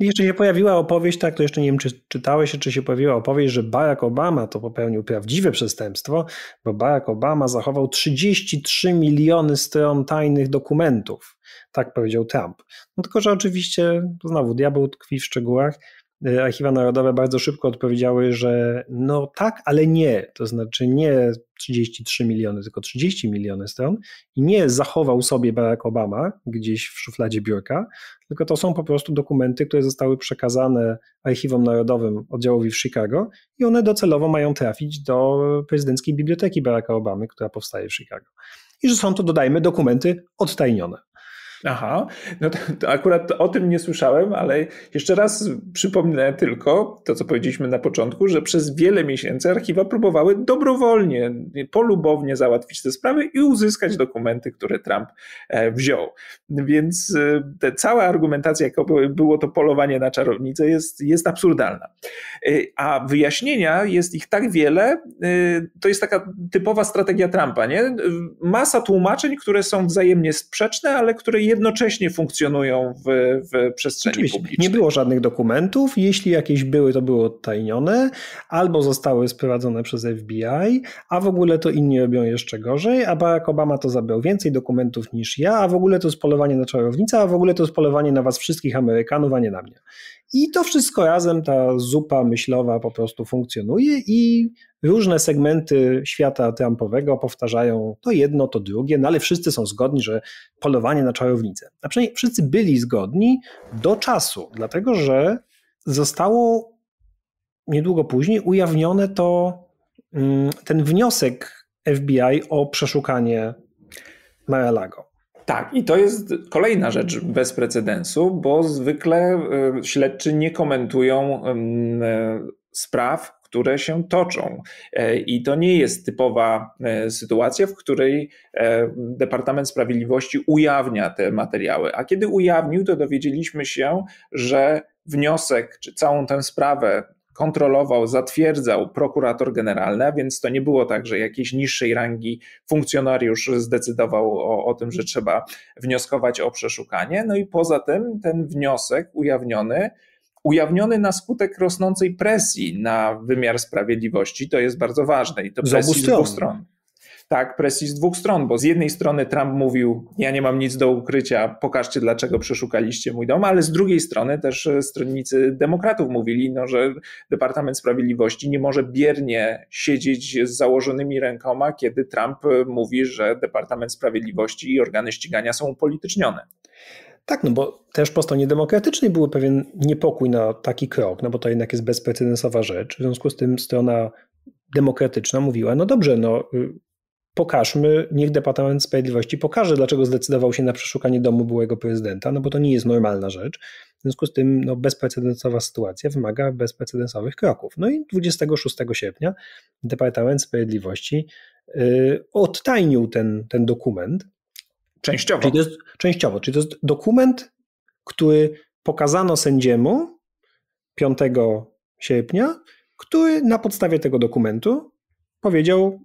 Jeszcze się pojawiła opowieść, tak, to jeszcze nie wiem, czy czytałeś, czy się pojawiła opowieść, że Barack Obama to popełnił prawdziwe przestępstwo, bo Barack Obama zachował 33 miliony stron tajnych dokumentów. Tak powiedział Trump. No tylko, że oczywiście, znowu, diabeł tkwi w szczegółach. Y, archiwa narodowe bardzo szybko odpowiedziały, że no tak, ale nie, to znaczy nie 33 miliony, tylko 30 miliony stron i nie zachował sobie Barack Obama gdzieś w szufladzie biurka, tylko to są po prostu dokumenty, które zostały przekazane Archiwom Narodowym oddziałowi w Chicago i one docelowo mają trafić do prezydenckiej biblioteki Baracka Obamy, która powstaje w Chicago. I że są to, dodajmy, dokumenty odtajnione. Aha, no to, to, akurat o tym nie słyszałem, ale jeszcze raz przypomnę tylko to, co powiedzieliśmy na początku, że przez wiele miesięcy archiwa próbowały dobrowolnie, polubownie załatwić te sprawy i uzyskać dokumenty, które Trump e, wziął. Więc e, te, cała argumentacja, jakoby było to polowanie na czarownicę, jest, jest absurdalna. E, a wyjaśnienia jest ich tak wiele, to jest taka typowa strategia Trumpa, nie? Masa tłumaczeń, które są wzajemnie sprzeczne, ale które jednocześnie funkcjonują w, w przestrzeni Oczywiście. publicznej. Nie było żadnych dokumentów. Jeśli jakieś były, to były odtajnione albo zostały sprowadzone przez FBI, a w ogóle to inni robią jeszcze gorzej, a Barack Obama to zabrał więcej dokumentów niż ja, a w ogóle to jest polowanie na czarownicę, a w ogóle to jest polowanie na was wszystkich Amerykanów, a nie na mnie. I to wszystko razem, ta zupa myślowa po prostu funkcjonuje i różne segmenty świata Trumpowego powtarzają to jedno, to drugie, no ale wszyscy są zgodni, że polowanie na czarownicę. A przynajmniej wszyscy byli zgodni do czasu, dlatego że zostało niedługo później ujawnione to mm, ten wniosek FBI o przeszukanie Mar-a-Lago. Tak, i to jest kolejna rzecz bez precedensu, bo zwykle y, śledczy nie komentują y, spraw, które się toczą. E, I to nie jest typowa e, sytuacja, w której e, Departament Sprawiedliwości ujawnia te materiały. A kiedy ujawnił, to dowiedzieliśmy się, że wniosek czy całą tę sprawę kontrolował, zatwierdzał prokurator generalny, a więc to nie było tak, że jakiejś niższej rangi funkcjonariusz zdecydował o, o tym, że trzeba wnioskować o przeszukanie. No i poza tym ten wniosek ujawniony ujawniony na skutek rosnącej presji na wymiar sprawiedliwości. To jest bardzo ważne i to z presji z dwóch stron tak, presji z dwóch stron, bo z jednej strony Trump mówił, ja nie mam nic do ukrycia, pokażcie dlaczego przeszukaliście mój dom, ale z drugiej strony też e, stronnicy demokratów mówili, no, że Departament Sprawiedliwości nie może biernie siedzieć z założonymi rękoma, kiedy Trump e, mówi, że Departament Sprawiedliwości i organy ścigania są upolitycznione. Tak, no bo też po stronie demokratycznej był pewien niepokój na taki krok, no bo to jednak jest bezprecedensowa rzecz. W związku z tym strona demokratyczna mówiła, no dobrze, no y, pokażmy, niech Departament Sprawiedliwości pokaże, dlaczego zdecydował się na przeszukanie domu byłego prezydenta, no bo to nie jest normalna rzecz. W związku z tym no, bezprecedensowa sytuacja wymaga bezprecedensowych kroków. No i 26 sierpnia Departament Sprawiedliwości y, odtajnił ten, ten dokument, Częściowo. Czyli to jest, częściowo, czyli to jest dokument, który pokazano sędziemu 5 sierpnia, który na podstawie tego dokumentu powiedział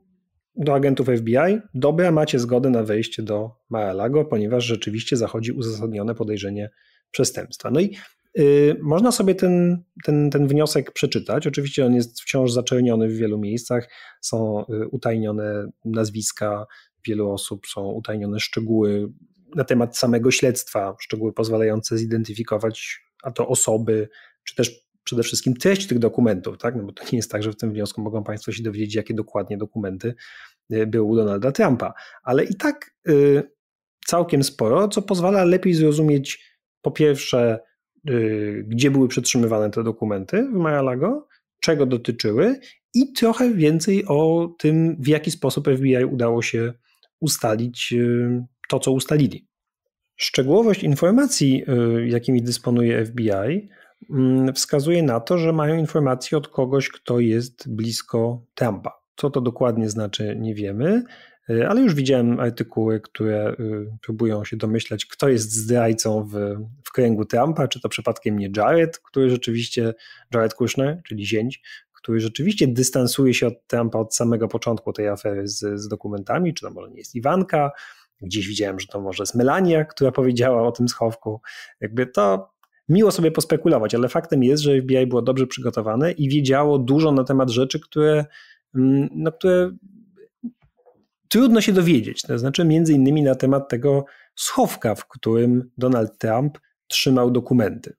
do agentów FBI: Dobra, macie zgodę na wejście do Mar-a-Lago, ponieważ rzeczywiście zachodzi uzasadnione podejrzenie przestępstwa. No i y, można sobie ten, ten, ten wniosek przeczytać. Oczywiście on jest wciąż zaczerniony w wielu miejscach, są y, utajnione nazwiska wielu osób są utajnione szczegóły na temat samego śledztwa, szczegóły pozwalające zidentyfikować a to osoby, czy też przede wszystkim treść tych dokumentów, tak? No bo to nie jest tak, że w tym wniosku mogą Państwo się dowiedzieć, jakie dokładnie dokumenty y, były u Donalda Trumpa, ale i tak y, całkiem sporo, co pozwala lepiej zrozumieć po pierwsze, y, gdzie były przetrzymywane te dokumenty w Mar-a-Lago, czego dotyczyły i trochę więcej o tym, w jaki sposób FBI udało się ustalić y, to, co ustalili. Szczegółowość informacji, y, jakimi dysponuje FBI, mm, wskazuje na to, że mają informacje od kogoś, kto jest blisko Trumpa. Co to dokładnie znaczy, nie wiemy, y, ale już widziałem artykuły, które próbują się domyślać, kto jest zdrajcą w, w kręgu Trumpa, czy to przypadkiem nie Jared, który rzeczywiście, Jared Kushner, czyli zięć, który rzeczywiście dystansuje się od Trumpa od samego początku tej afery z, z dokumentami, czy to może nie jest Iwanka, gdzieś widziałem, że to może jest Melania, która powiedziała o tym schowku. Jakby to miło sobie pospekulować, ale faktem jest, że FBI było dobrze przygotowane i wiedziało dużo na temat rzeczy, które, mm, no, które trudno się dowiedzieć. To znaczy między innymi na temat tego schowka, w którym Donald Trump trzymał dokumenty.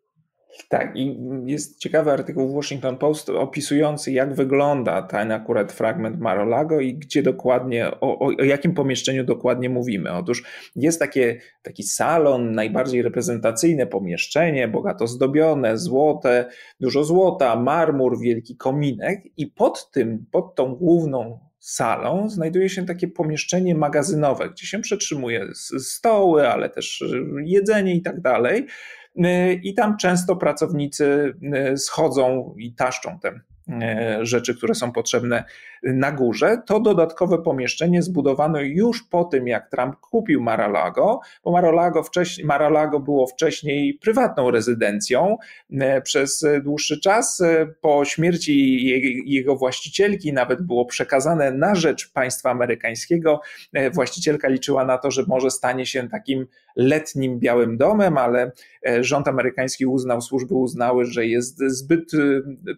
Tak, i jest ciekawy artykuł w Washington Post opisujący, jak wygląda ten akurat fragment Marolago i gdzie dokładnie, o, o, jakim pomieszczeniu dokładnie mówimy. Otóż jest takie, taki salon, najbardziej reprezentacyjne pomieszczenie, bogato zdobione, złote, dużo złota, marmur, wielki kominek, i pod tym, pod tą główną salą znajduje się takie pomieszczenie magazynowe, gdzie się przetrzymuje stoły, ale też jedzenie i tak dalej. Y, i tam często pracownicy y, schodzą i taszczą te y, rzeczy, które są potrzebne na górze. To dodatkowe pomieszczenie zbudowano już po tym, jak Trump kupił Maralago, bo Maralago, wcześniej, było wcześniej prywatną rezydencją przez dłuższy czas. Po śmierci jego właścicielki nawet było przekazane na rzecz państwa amerykańskiego. Właścicielka liczyła na to, że może stanie się takim letnim Białym Domem, ale e, rząd amerykański uznał, służby uznały, że jest zbyt e,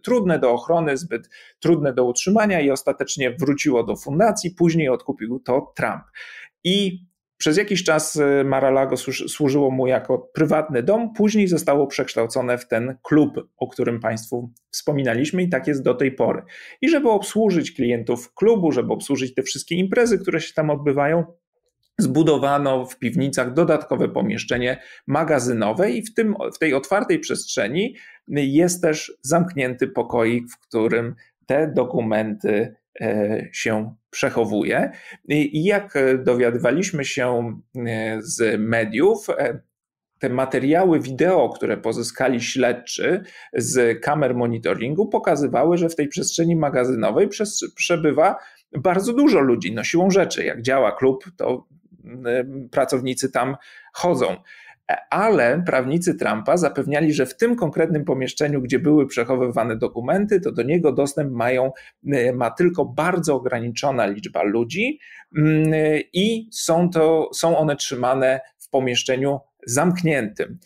trudne do ochrony, zbyt trudne do utrzymania i ostatecznie wróciło do fundacji. Później odkupił to Trump. I przez jakiś czas e, Maralago służyło mu jako prywatny dom, później zostało przekształcone w ten klub, o którym Państwu wspominaliśmy i tak jest do tej pory. I żeby obsłużyć klientów klubu, żeby obsłużyć te wszystkie imprezy, które się tam odbywają, zbudowano w piwnicach dodatkowe pomieszczenie magazynowe i w, tym, w tej otwartej przestrzeni jest też zamknięty pokoik, w którym te dokumenty e, się przechowuje. I jak dowiadywaliśmy się e, z mediów, e, te materiały wideo, które pozyskali śledczy z kamer monitoringu, pokazywały, że w tej przestrzeni magazynowej przebywa bardzo dużo ludzi. No siłą rzeczy, jak działa klub, to Y, pracownicy tam chodzą. Ale prawnicy Trumpa zapewniali, że w tym konkretnym pomieszczeniu, gdzie były przechowywane dokumenty, to do niego dostęp mają, y, ma tylko bardzo ograniczona liczba ludzi mm, y, i są, to, są one trzymane w pomieszczeniu zamkniętym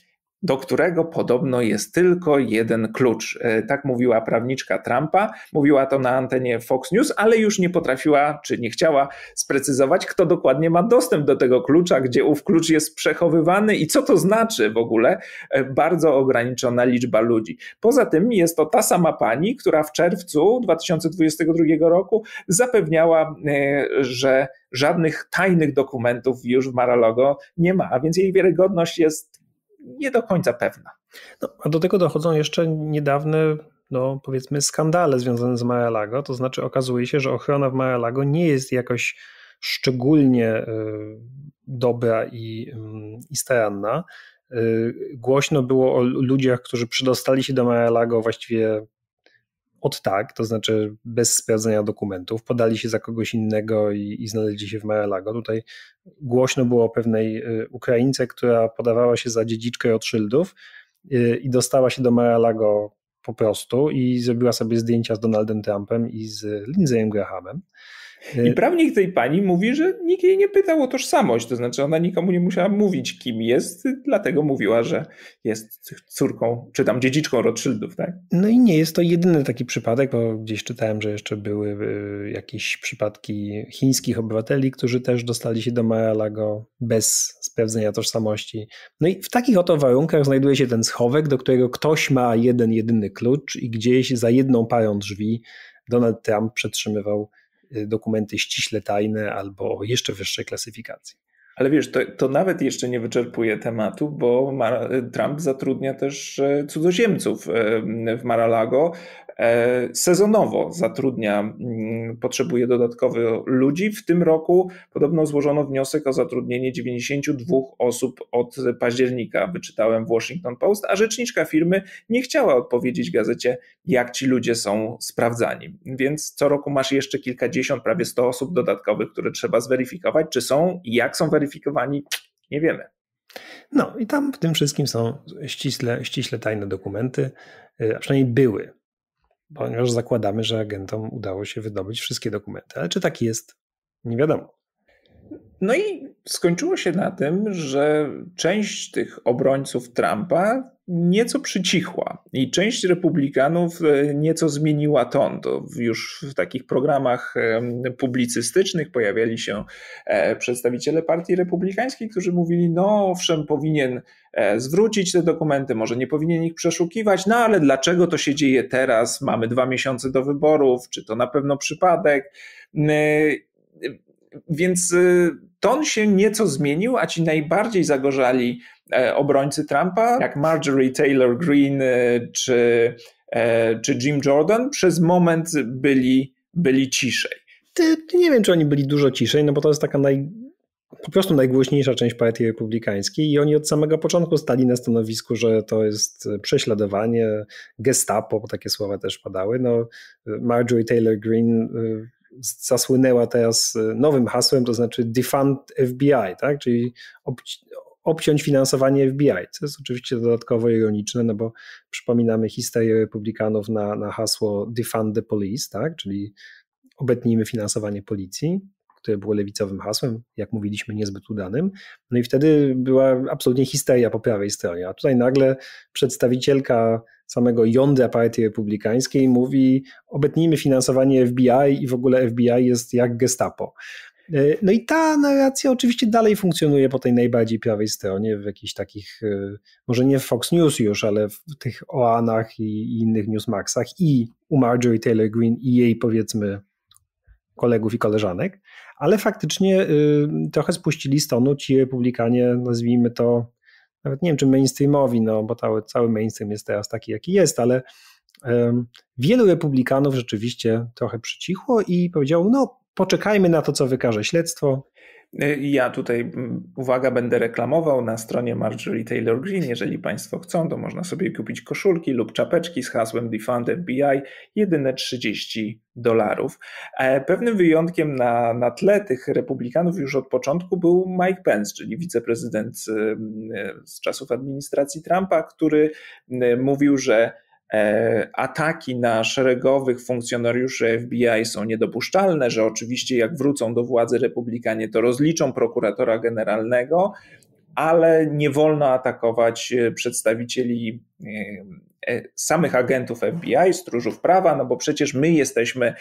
do którego podobno jest tylko jeden klucz. E, tak mówiła prawniczka Trumpa, mówiła to na antenie Fox News, ale już nie potrafiła czy nie chciała sprecyzować, kto dokładnie ma dostęp do tego klucza, gdzie ów klucz jest przechowywany i co to znaczy w ogóle e, bardzo ograniczona liczba ludzi. Poza tym jest to ta sama pani, która w czerwcu 2022 roku zapewniała, e, że żadnych tajnych dokumentów już w Maralogo nie ma, a więc jej wiarygodność jest nie do końca pewna. No, a do tego dochodzą jeszcze niedawne, no powiedzmy, skandale związane z Maja To znaczy, okazuje się, że ochrona w Maja nie jest jakoś szczególnie y, dobra i, mm, i staranna. Y, głośno było o ludziach, którzy przydostali się do Maja właściwie od tak, to znaczy bez sprawdzenia dokumentów, podali się za kogoś innego i, i znaleźli się w Maralago. Tutaj głośno było o pewnej y, Ukraińce, która podawała się za dziedziczkę od szyldów y, i dostała się do Maralago po prostu i zrobiła sobie zdjęcia z Donaldem Trumpem i z Lindsayem Grahamem. I y- prawnik tej pani mówi, że nikt jej nie pytał o tożsamość, to znaczy ona nikomu nie musiała mówić, kim jest, dlatego mówiła, że jest córką, czy tam dziedziczką Rothschildów, tak? No i nie jest to jedyny taki przypadek, bo gdzieś czytałem, że jeszcze były y, jakieś przypadki chińskich obywateli, którzy też dostali się do Mar-a-Lago bez sprawdzenia tożsamości. No i w takich oto warunkach znajduje się ten schowek, do którego ktoś ma jeden jedyny klucz i gdzieś za jedną parą drzwi Donald Trump przetrzymywał Y, dokumenty ściśle tajne albo jeszcze wyższej klasyfikacji. Ale wiesz, to, to, nawet jeszcze nie wyczerpuje tematu, bo Trump zatrudnia też e, cudzoziemców e, w Maralago E, sezonowo zatrudnia, mm, potrzebuje dodatkowych ludzi. W tym roku podobno złożono wniosek o zatrudnienie 92 osób od października, wyczytałem w Washington Post, a rzeczniczka firmy nie chciała odpowiedzieć gazecie, jak ci ludzie są sprawdzani. Więc co roku masz jeszcze kilkadziesiąt, prawie 100 osób dodatkowych, które trzeba zweryfikować, czy są i jak są weryfikowani, nie wiemy. No i tam w tym wszystkim są ściśle, ściśle tajne dokumenty, e, a przynajmniej były ponieważ zakładamy, że agentom udało się wydobyć wszystkie dokumenty. Ale czy tak jest? Nie wiadomo. No i skończyło się na tym, że część tych obrońców Trumpa nieco przycichła i część republikanów e, nieco zmieniła ton. To już w takich programach publicystycznych pojawiali się e, przedstawiciele partii republikańskiej, którzy mówili: No, owszem, powinien e, zwrócić te dokumenty, może nie powinien ich przeszukiwać, no ale dlaczego to się dzieje teraz? Mamy dwa miesiące do wyborów, czy to na pewno przypadek? Więc y, ton się nieco zmienił, a ci najbardziej zagorzali e, obrońcy Trumpa, jak Marjorie Taylor Greene y, czy, e, czy Jim Jordan, przez moment byli, byli ciszej. Ty, nie wiem, czy oni byli dużo ciszej, no bo to jest taka naj, po prostu najgłośniejsza część partii republikańskiej i oni od samego początku stali na stanowisku, że to jest e, prześladowanie, gestapo, takie słowa też padały. No, y, Marjorie Taylor Greene zasłynęła teraz e, nowym hasłem, to znaczy defund FBI, tak? czyli obci obciąć finansowanie FBI, co jest oczywiście dodatkowo ironiczne, no bo przypominamy historię republikanów na, na hasło defund the police, tak? czyli obetnijmy finansowanie policji, które było lewicowym hasłem, jak mówiliśmy, niezbyt udanym. No i wtedy była absolutnie histeria po prawej stronie, a tutaj nagle przedstawicielka samego jądra partii republikańskiej mówi obetnijmy finansowanie FBI i w ogóle FBI jest jak gestapo. E, no i ta narracja oczywiście dalej funkcjonuje po tej najbardziej prawej stronie, w jakichś takich, e, może nie w Fox News już, ale w tych OANach i innych Newsmaxach i u Marjorie Taylor Greene i jej powiedzmy kolegów i koleżanek, ale faktycznie y, trochę spuścili stonu ci republikanie, nazwijmy to nawet nie wiem czy mainstreamowi, no bo cały, cały mainstream jest teraz taki, jaki jest, ale um, wielu republikanów rzeczywiście trochę przycichło i powiedział, no poczekajmy na to, co wykaże śledztwo. E, ja tutaj, uwaga, będę reklamował na stronie Marjorie Taylor Greene. Jeżeli Państwo chcą, to można sobie kupić koszulki lub czapeczki z hasłem Defund FBI, jedyne 30 dolarów. E, pewnym wyjątkiem na, na tle tych republikanów już od początku był Mike Pence, czyli wiceprezydent z e, czasów administracji Trumpa, który mówił, że E, ataki na szeregowych funkcjonariuszy FBI są niedopuszczalne, że oczywiście jak wrócą do władzy republikanie, to rozliczą prokuratora generalnego, ale nie wolno atakować e, przedstawicieli e, samych agentów FBI, stróżów prawa, no bo przecież my jesteśmy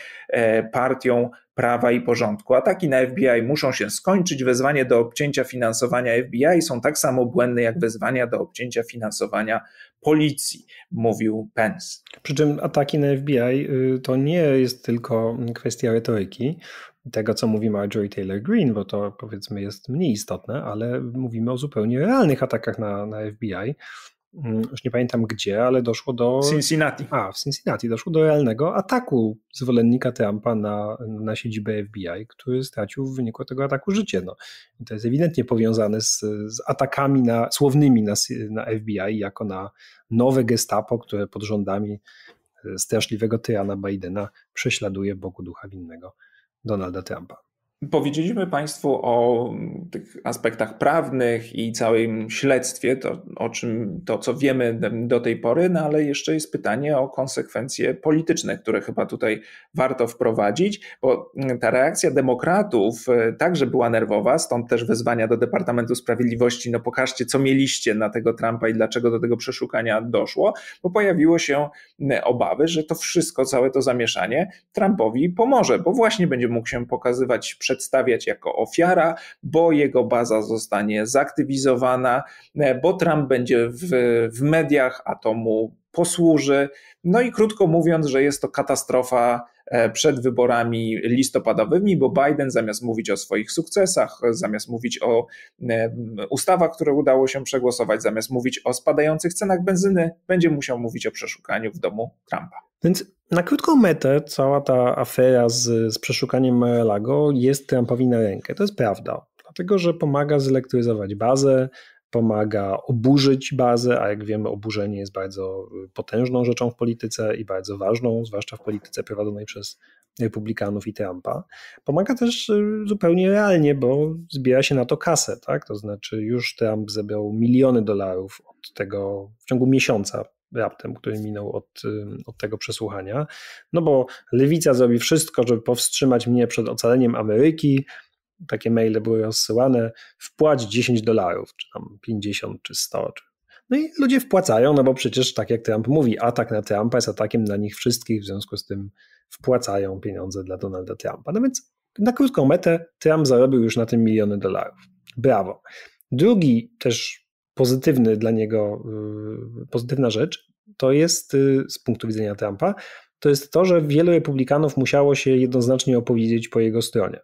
partią prawa i porządku. Ataki na FBI muszą się skończyć. Wezwanie do obcięcia finansowania FBI są tak samo błędne jak wezwania do obcięcia finansowania policji, mówił Pence. Przy czym ataki na FBI y, to nie jest tylko kwestia retoryki tego, co mówi Marjorie Taylor Green, bo to powiedzmy jest mniej istotne, ale mówimy o zupełnie realnych atakach na, na FBI Mm, już nie pamiętam gdzie, ale doszło do. Cincinnati. A, w Cincinnati doszło do realnego ataku zwolennika Trumpa na, na siedzibę FBI, który stracił w wyniku tego ataku życie. No. I to jest ewidentnie powiązane z, z atakami na, słownymi na, na FBI, jako na nowe gestapo, które pod rządami e, straszliwego tyrana Bidena prześladuje Bogu ducha winnego Donalda Trumpa. Powiedzieliśmy Państwu o mm, tych aspektach prawnych i całym śledztwie, to, o czym, to co wiemy do tej pory, no ale jeszcze jest pytanie o konsekwencje polityczne, które chyba tutaj warto wprowadzić, bo mm, ta reakcja demokratów e, także była nerwowa, stąd też wezwania do Departamentu Sprawiedliwości, no pokażcie co mieliście na tego Trumpa i dlaczego do tego przeszukania doszło, bo pojawiło się mm, obawy, że to wszystko, całe to zamieszanie Trumpowi pomoże, bo właśnie będzie mógł się pokazywać przy przedstawiać jako ofiara, bo jego baza zostanie zaktywizowana, e, bo Trump będzie w, w mediach, a to mu posłuży. No i krótko mówiąc, że jest to katastrofa E, przed wyborami listopadowymi, bo Biden zamiast mówić o swoich sukcesach, zamiast mówić o e, ustawach, które udało się przegłosować, zamiast mówić o spadających cenach benzyny, będzie musiał mówić o przeszukaniu w domu Trumpa. Więc na krótką metę cała ta afera z, z przeszukaniem Marelago jest Trumpowi na rękę. To jest prawda. Dlatego, że pomaga zelektryzować bazę, pomaga oburzyć bazę, a jak wiemy, oburzenie jest bardzo y, potężną rzeczą w polityce i bardzo ważną, zwłaszcza w polityce prowadzonej przez Republikanów i Trumpa. Pomaga też y, zupełnie realnie, bo zbiera się na to kasę, tak? To znaczy, już Trump zebrał miliony dolarów od tego w ciągu miesiąca raptem, który minął od, y, od tego przesłuchania. No bo lewica zrobi wszystko, żeby powstrzymać mnie przed ocaleniem Ameryki, takie maile były rozsyłane, wpłać 10 dolarów, czy tam 50, czy 100, czy no i ludzie wpłacają, no bo przecież tak jak Trump mówi, atak na Trumpa jest atakiem na nich wszystkich, w związku z tym wpłacają pieniądze dla Donalda Trumpa. No więc na krótką metę Trump zarobił już na tym miliony dolarów. Brawo. Drugi też pozytywny dla niego, yy, pozytywna rzecz, to jest yy, z punktu widzenia Trumpa, to jest to, że wielu republikanów musiało się jednoznacznie opowiedzieć po jego stronie.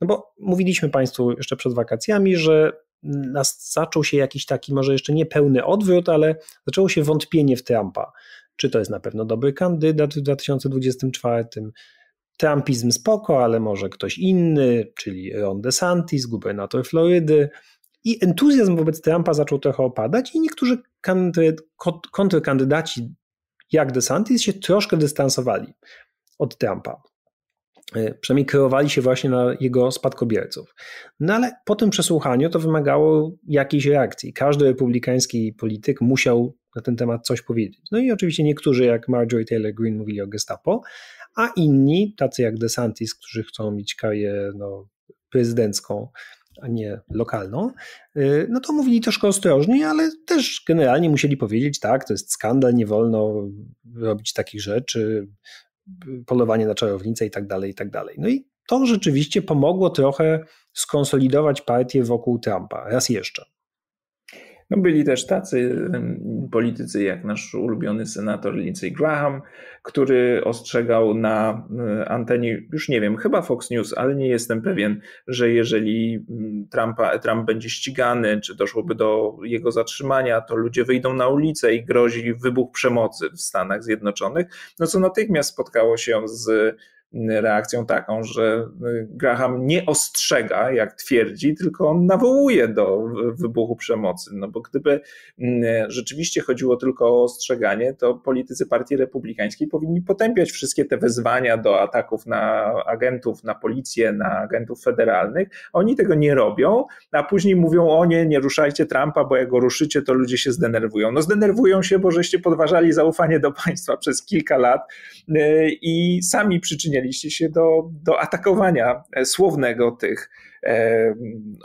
No bo mówiliśmy Państwu jeszcze przed wakacjami, że nas zaczął się jakiś taki, może jeszcze nie pełny odwrót, ale zaczęło się wątpienie w Trumpa. Czy to jest na pewno dobry kandydat w 2024? Trumpizm spoko, ale może ktoś inny, czyli Ron DeSantis, gubernator Florydy. I entuzjazm wobec Trumpa zaczął trochę opadać i niektórzy kontrkandydaci jak DeSantis się troszkę dystansowali od Trumpa. E, przynajmniej kreowali się właśnie na jego spadkobierców. No ale po tym przesłuchaniu to wymagało jakiejś reakcji. Każdy republikański polityk musiał na ten temat coś powiedzieć. No i oczywiście niektórzy, jak Marjorie Taylor Greene, mówili o gestapo, a inni, tacy jak DeSantis, którzy chcą mieć karierę no, prezydencką, a nie lokalną, e, no to mówili troszkę ostrożnie, ale też generalnie musieli powiedzieć, tak, to jest skandal, nie wolno robić takich rzeczy, polowanie na czarownicę i tak dalej, i tak dalej. No i to rzeczywiście pomogło trochę skonsolidować partię wokół Trumpa, raz jeszcze. No byli też tacy politycy jak nasz ulubiony senator Lindsey Graham, który ostrzegał na e, antenie, już nie wiem, chyba Fox News, ale nie jestem pewien, że jeżeli mm, Trumpa, Trump będzie ścigany, czy doszłoby do jego zatrzymania, to ludzie wyjdą na ulicę i grozi wybuch przemocy w Stanach Zjednoczonych, no co natychmiast spotkało się z reakcją taką, że y, Graham nie ostrzega, jak twierdzi, tylko on nawołuje do wybuchu przemocy. No bo gdyby mm, rzeczywiście chodziło tylko o ostrzeganie, to politycy Partii Republikańskiej powinni potępiać wszystkie te wezwania do ataków na agentów, na policję, na agentów federalnych. Oni tego nie robią, a później mówią: O nie, nie ruszajcie Trumpa, bo jak go ruszycie, to ludzie się zdenerwują. No zdenerwują się, bo żeście podważali zaufanie do państwa przez kilka lat y, i sami przyczynili przyczynialiście się do, do atakowania e, słownego tych e,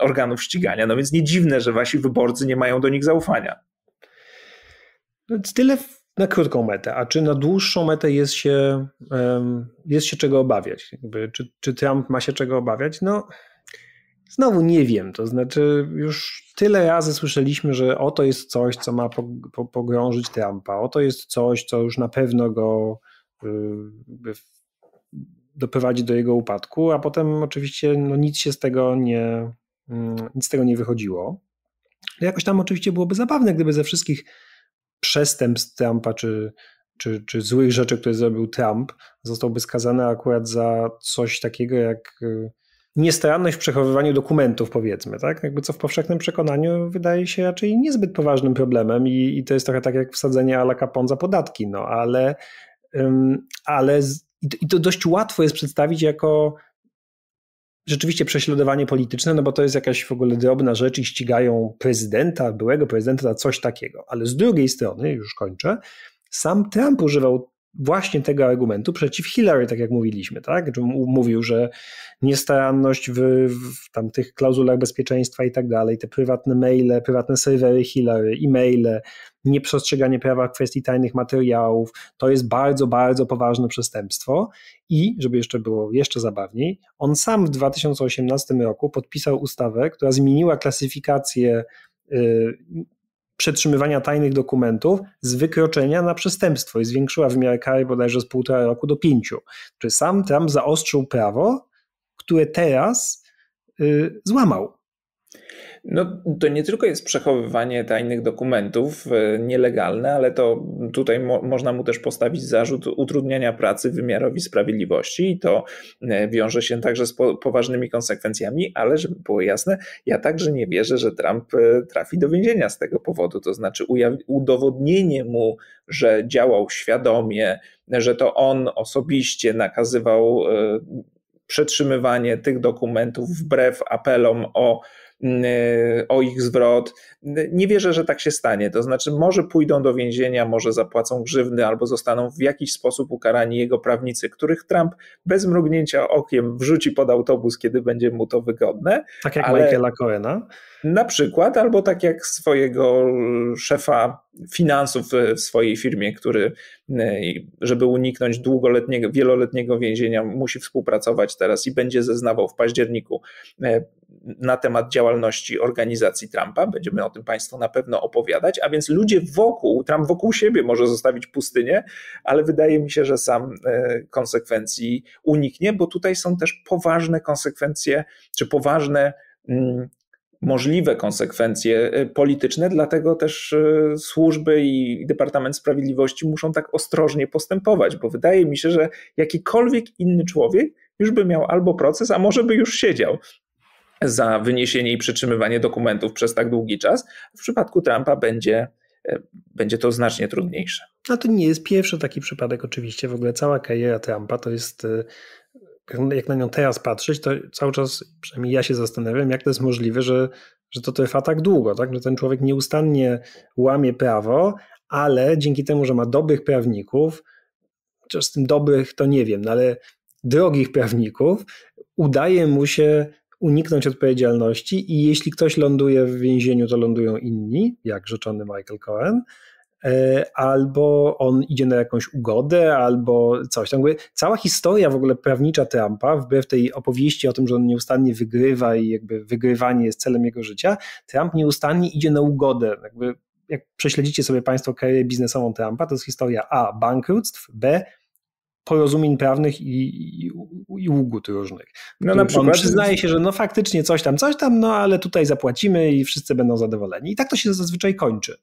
organów ścigania. No więc nie dziwne, że wasi wyborcy nie mają do nich zaufania. No, tyle na krótką metę, a czy na dłuższą metę jest się, jest się czego obawiać? Jakby, czy, czy Trump ma się czego obawiać? No, znowu nie wiem. To znaczy, już tyle razy słyszeliśmy, że oto jest coś, co ma pogrążyć Trumpa, oto jest coś, co już na pewno go y, doprowadzi do jego upadku, a potem oczywiście no, nic się z tego nie, mm, nic z tego nie wychodziło. No, jakoś tam oczywiście byłoby zabawne, gdyby ze wszystkich przestępstw Trumpa czy, czy, czy złych rzeczy, które zrobił Trump, zostałby skazany akurat za coś takiego jak y, niestaranność w przechowywaniu dokumentów, powiedzmy, tak? Jakby co w powszechnym przekonaniu wydaje się raczej niezbyt poważnym problemem i, i to jest trochę tak jak wsadzenie Ala la za podatki, no ale, ale z, i to dość łatwo jest przedstawić jako rzeczywiście prześladowanie polityczne, no bo to jest jakaś w ogóle drobna rzecz i ścigają prezydenta, byłego prezydenta coś takiego. Ale z drugiej strony, już kończę, sam Trump używał właśnie tego argumentu przeciw Hillary, tak jak mówiliśmy, tak? Mówił, że niestaranność w, w tam tych klauzulach bezpieczeństwa i tak dalej, te prywatne maile, prywatne serwery Hillary, e-maile, nieprzestrzeganie prawa w kwestii tajnych materiałów, to jest bardzo, bardzo poważne przestępstwo i, żeby jeszcze było jeszcze zabawniej, on sam w 2018 roku podpisał ustawę, która zmieniła klasyfikację y, przetrzymywania tajnych dokumentów z wykroczenia na przestępstwo i zwiększyła wymiar kary bodajże z półtora roku do pięciu. czyli sam Trump zaostrzył prawo, które teraz y, złamał? No, to nie tylko jest przechowywanie tajnych dokumentów e, nielegalne, ale to tutaj mo można mu też postawić zarzut utrudniania pracy wymiarowi sprawiedliwości i to e, wiąże się także z po poważnymi konsekwencjami, ale żeby było jasne, ja także nie wierzę, że Trump e, trafi do więzienia z tego powodu, to znaczy udowodnienie mu, że działał świadomie, że to on osobiście nakazywał przetrzymywanie tych dokumentów wbrew apelom o Mm, e, o ich zwrot. Nie wierzę, że tak się stanie. To znaczy, może pójdą do więzienia, może zapłacą grzywny, albo zostaną w jakiś sposób ukarani jego prawnicy, których Trump bez mrugnięcia okiem wrzuci pod autobus, kiedy będzie mu to wygodne. Tak jak ale... Michaela Cohena. Na przykład, albo tak jak swojego szefa finansów w swojej firmie, który, e, żeby uniknąć długoletniego, wieloletniego więzienia, musi współpracować teraz i będzie zeznawał w październiku e, na temat działalności organizacji Trumpa. Będziemy o tym Państwu na pewno opowiadać, a więc ludzie wokół, Trump wokół siebie może zostawić pustynię, ale wydaje mi się, że sam e, konsekwencji uniknie, bo tutaj są też poważne konsekwencje, czy poważne mm, możliwe konsekwencje e, polityczne, dlatego też e, służby i Departament Sprawiedliwości muszą tak ostrożnie postępować, bo wydaje mi się, że jakikolwiek inny człowiek już by miał albo proces, a może by już siedział za wyniesienie i przetrzymywanie dokumentów przez tak długi czas. W przypadku Trumpa będzie, e, będzie to znacznie trudniejsze. No to nie jest pierwszy taki przypadek, oczywiście. W ogóle cała kariera Trumpa to jest e, jak na nią teraz patrzeć, to cały czas, przynajmniej ja się zastanawiam, jak to jest możliwe, że, że to trwa tak długo, tak? że ten człowiek nieustannie łamie prawo, ale dzięki temu, że ma dobrych prawników, chociaż z tym dobrych to nie wiem, no ale drogich prawników, udaje mu się uniknąć odpowiedzialności i jeśli ktoś ląduje w więzieniu, to lądują inni, jak rzeczony Michael Cohen, e, albo on idzie na jakąś ugodę, albo coś. Tam cała historia w ogóle prawnicza Trumpa, wbrew tej opowieści o tym, że on nieustannie wygrywa i jakby wygrywanie jest celem jego życia, Trump nieustannie idzie na ugodę. Jakby jak prześledzicie sobie Państwo karierę biznesową Trumpa, to jest historia A. bankructw, B porozumień prawnych i, i, i ługód różnych. No na przykład... On przyznaje się, że no faktycznie coś tam, coś tam, no ale tutaj zapłacimy i wszyscy będą zadowoleni. I tak to się zazwyczaj kończy.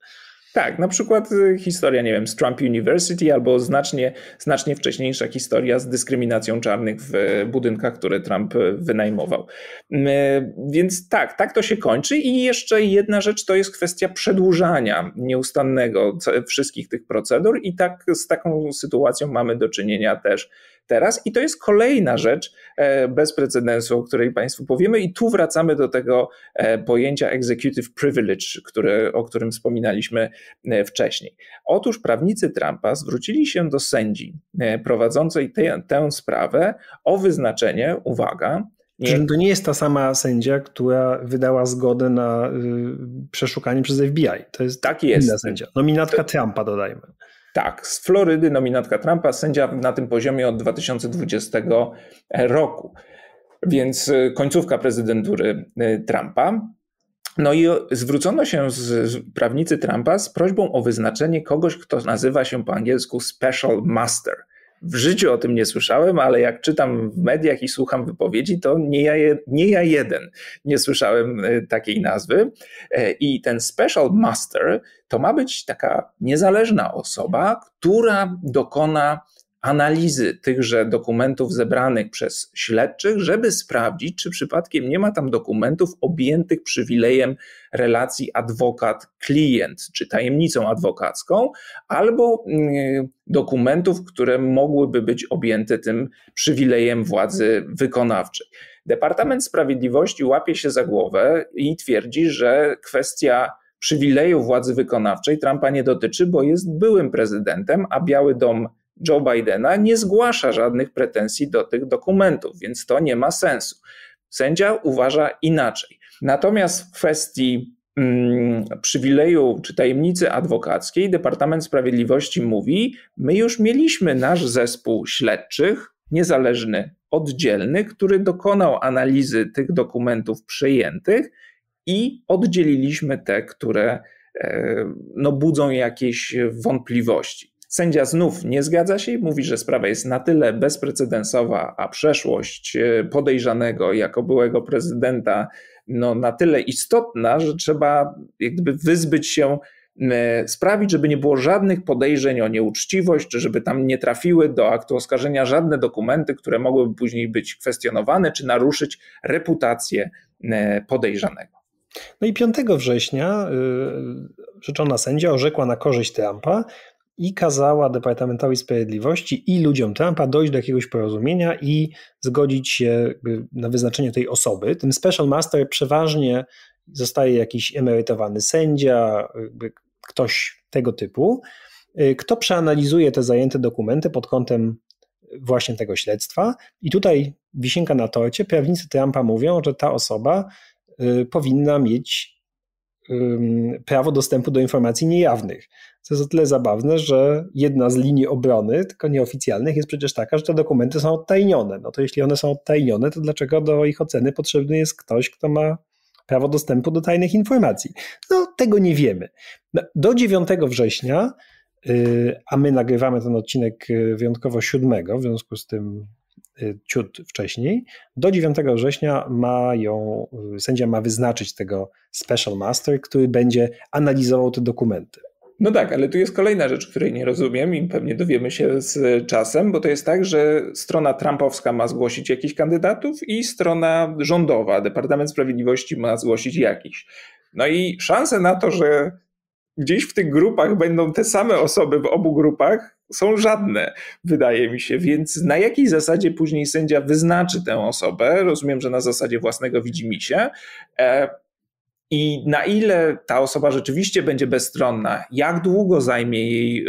Tak, na przykład y, historia, nie wiem, z Trump University albo znacznie, znacznie wcześniejsza historia z dyskryminacją czarnych w e, budynkach, które Trump e, wynajmował. E, więc tak, tak to się kończy. I jeszcze jedna rzecz to jest kwestia przedłużania nieustannego wszystkich tych procedur, i tak z taką sytuacją mamy do czynienia też teraz. I to jest kolejna rzecz e, bez precedensu, o której Państwu powiemy. I tu wracamy do tego e, pojęcia executive privilege, o którym wspominaliśmy e, wcześniej. Otóż prawnicy Trumpa zwrócili się do sędzi prowadzącej tę, tę sprawę o wyznaczenie, uwaga, nie. To nie jest ta sama sędzia, która wydała zgodę na y, przeszukanie przez FBI. To jest tak jest. inna sędzia. Nominatka to... Trumpa, dodajmy. Tak, z Florydy nominatka Trumpa, sędzia na tym poziomie od 2020 roku. Więc y, końcówka prezydentury y, Trumpa. No i zwrócono się z, prawnicy Trumpa z prośbą o wyznaczenie kogoś, kto nazywa się po angielsku Special Master – w życiu o tym nie słyszałem, ale jak czytam w mediach i słucham wypowiedzi, to nie ja, nie ja jeden nie słyszałem e, takiej nazwy. E, I ten Special Master to ma być taka niezależna osoba, która dokona analizy tychże dokumentów zebranych przez śledczych, żeby sprawdzić, czy przypadkiem nie ma tam dokumentów objętych przywilejem relacji adwokat-klient, czy tajemnicą adwokacką, albo mm, dokumentów, które mogłyby być objęte tym przywilejem władzy wykonawczej. Departament Sprawiedliwości łapie się za głowę i twierdzi, że kwestia przywileju władzy wykonawczej Trumpa nie dotyczy, bo jest byłym prezydentem, a Biały Dom Joe Bidena nie zgłasza żadnych pretensji do tych dokumentów, więc to nie ma sensu. Sędzia uważa inaczej. Natomiast w kwestii mm, przywileju czy tajemnicy adwokackiej Departament Sprawiedliwości mówi: My już mieliśmy nasz zespół śledczych, niezależny, oddzielny, który dokonał analizy tych dokumentów przyjętych i oddzieliliśmy te, które e, no, budzą jakieś wątpliwości. Sędzia znów nie zgadza się i mówi, że sprawa jest na tyle bezprecedensowa, a przeszłość e, podejrzanego jako byłego prezydenta no, na tyle istotna, że trzeba jak gdyby wyzbyć się, e, sprawić, żeby nie było żadnych podejrzeń o nieuczciwość, czy żeby tam nie trafiły do aktu oskarżenia żadne dokumenty, które mogłyby później być kwestionowane, czy naruszyć reputację e, podejrzanego. No i 5 września y, rzeczona sędzia orzekła na korzyść Trumpa, i kazała Departamentowi Sprawiedliwości i ludziom Trumpa dojść do jakiegoś porozumienia i zgodzić się na wyznaczenie tej osoby. Tym special master przeważnie zostaje jakiś emerytowany sędzia, ktoś tego typu, y, kto przeanalizuje te zajęte dokumenty pod kątem właśnie tego śledztwa. I tutaj wisienka na torcie, prawnicy Trumpa mówią, że ta osoba y, powinna mieć prawo dostępu do informacji niejawnych. To jest o tyle zabawne, że jedna z linii obrony, tylko nieoficjalnych, jest przecież taka, że te dokumenty są odtajnione. No to jeśli one są odtajnione, to dlaczego do ich oceny potrzebny jest ktoś, kto ma prawo dostępu do tajnych informacji? No tego nie wiemy. No, do 9 września, y, a my nagrywamy ten odcinek y, wyjątkowo 7, w związku z tym y, ciut wcześniej. Do 9 września ma ją, sędzia ma wyznaczyć tego special master, który będzie analizował te dokumenty. No tak, ale tu jest kolejna rzecz, której nie rozumiem i pewnie dowiemy się z czasem, bo to jest tak, że strona trumpowska ma zgłosić jakichś kandydatów i strona rządowa, Departament Sprawiedliwości ma zgłosić jakiś. No i szanse na to, że gdzieś w tych grupach będą te same osoby w obu grupach, są żadne, wydaje mi się. Więc na jakiej zasadzie później sędzia wyznaczy tę osobę? Rozumiem, że na zasadzie własnego widzimisię. się. E, i na ile ta osoba rzeczywiście będzie bezstronna, jak długo zajmie jej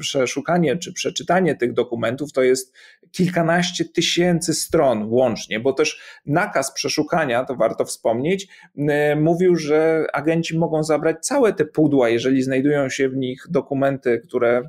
przeszukanie czy przeczytanie tych dokumentów, to jest kilkanaście tysięcy stron łącznie, bo też nakaz przeszukania, to warto wspomnieć, mówił, że agenci mogą zabrać całe te pudła, jeżeli znajdują się w nich dokumenty, które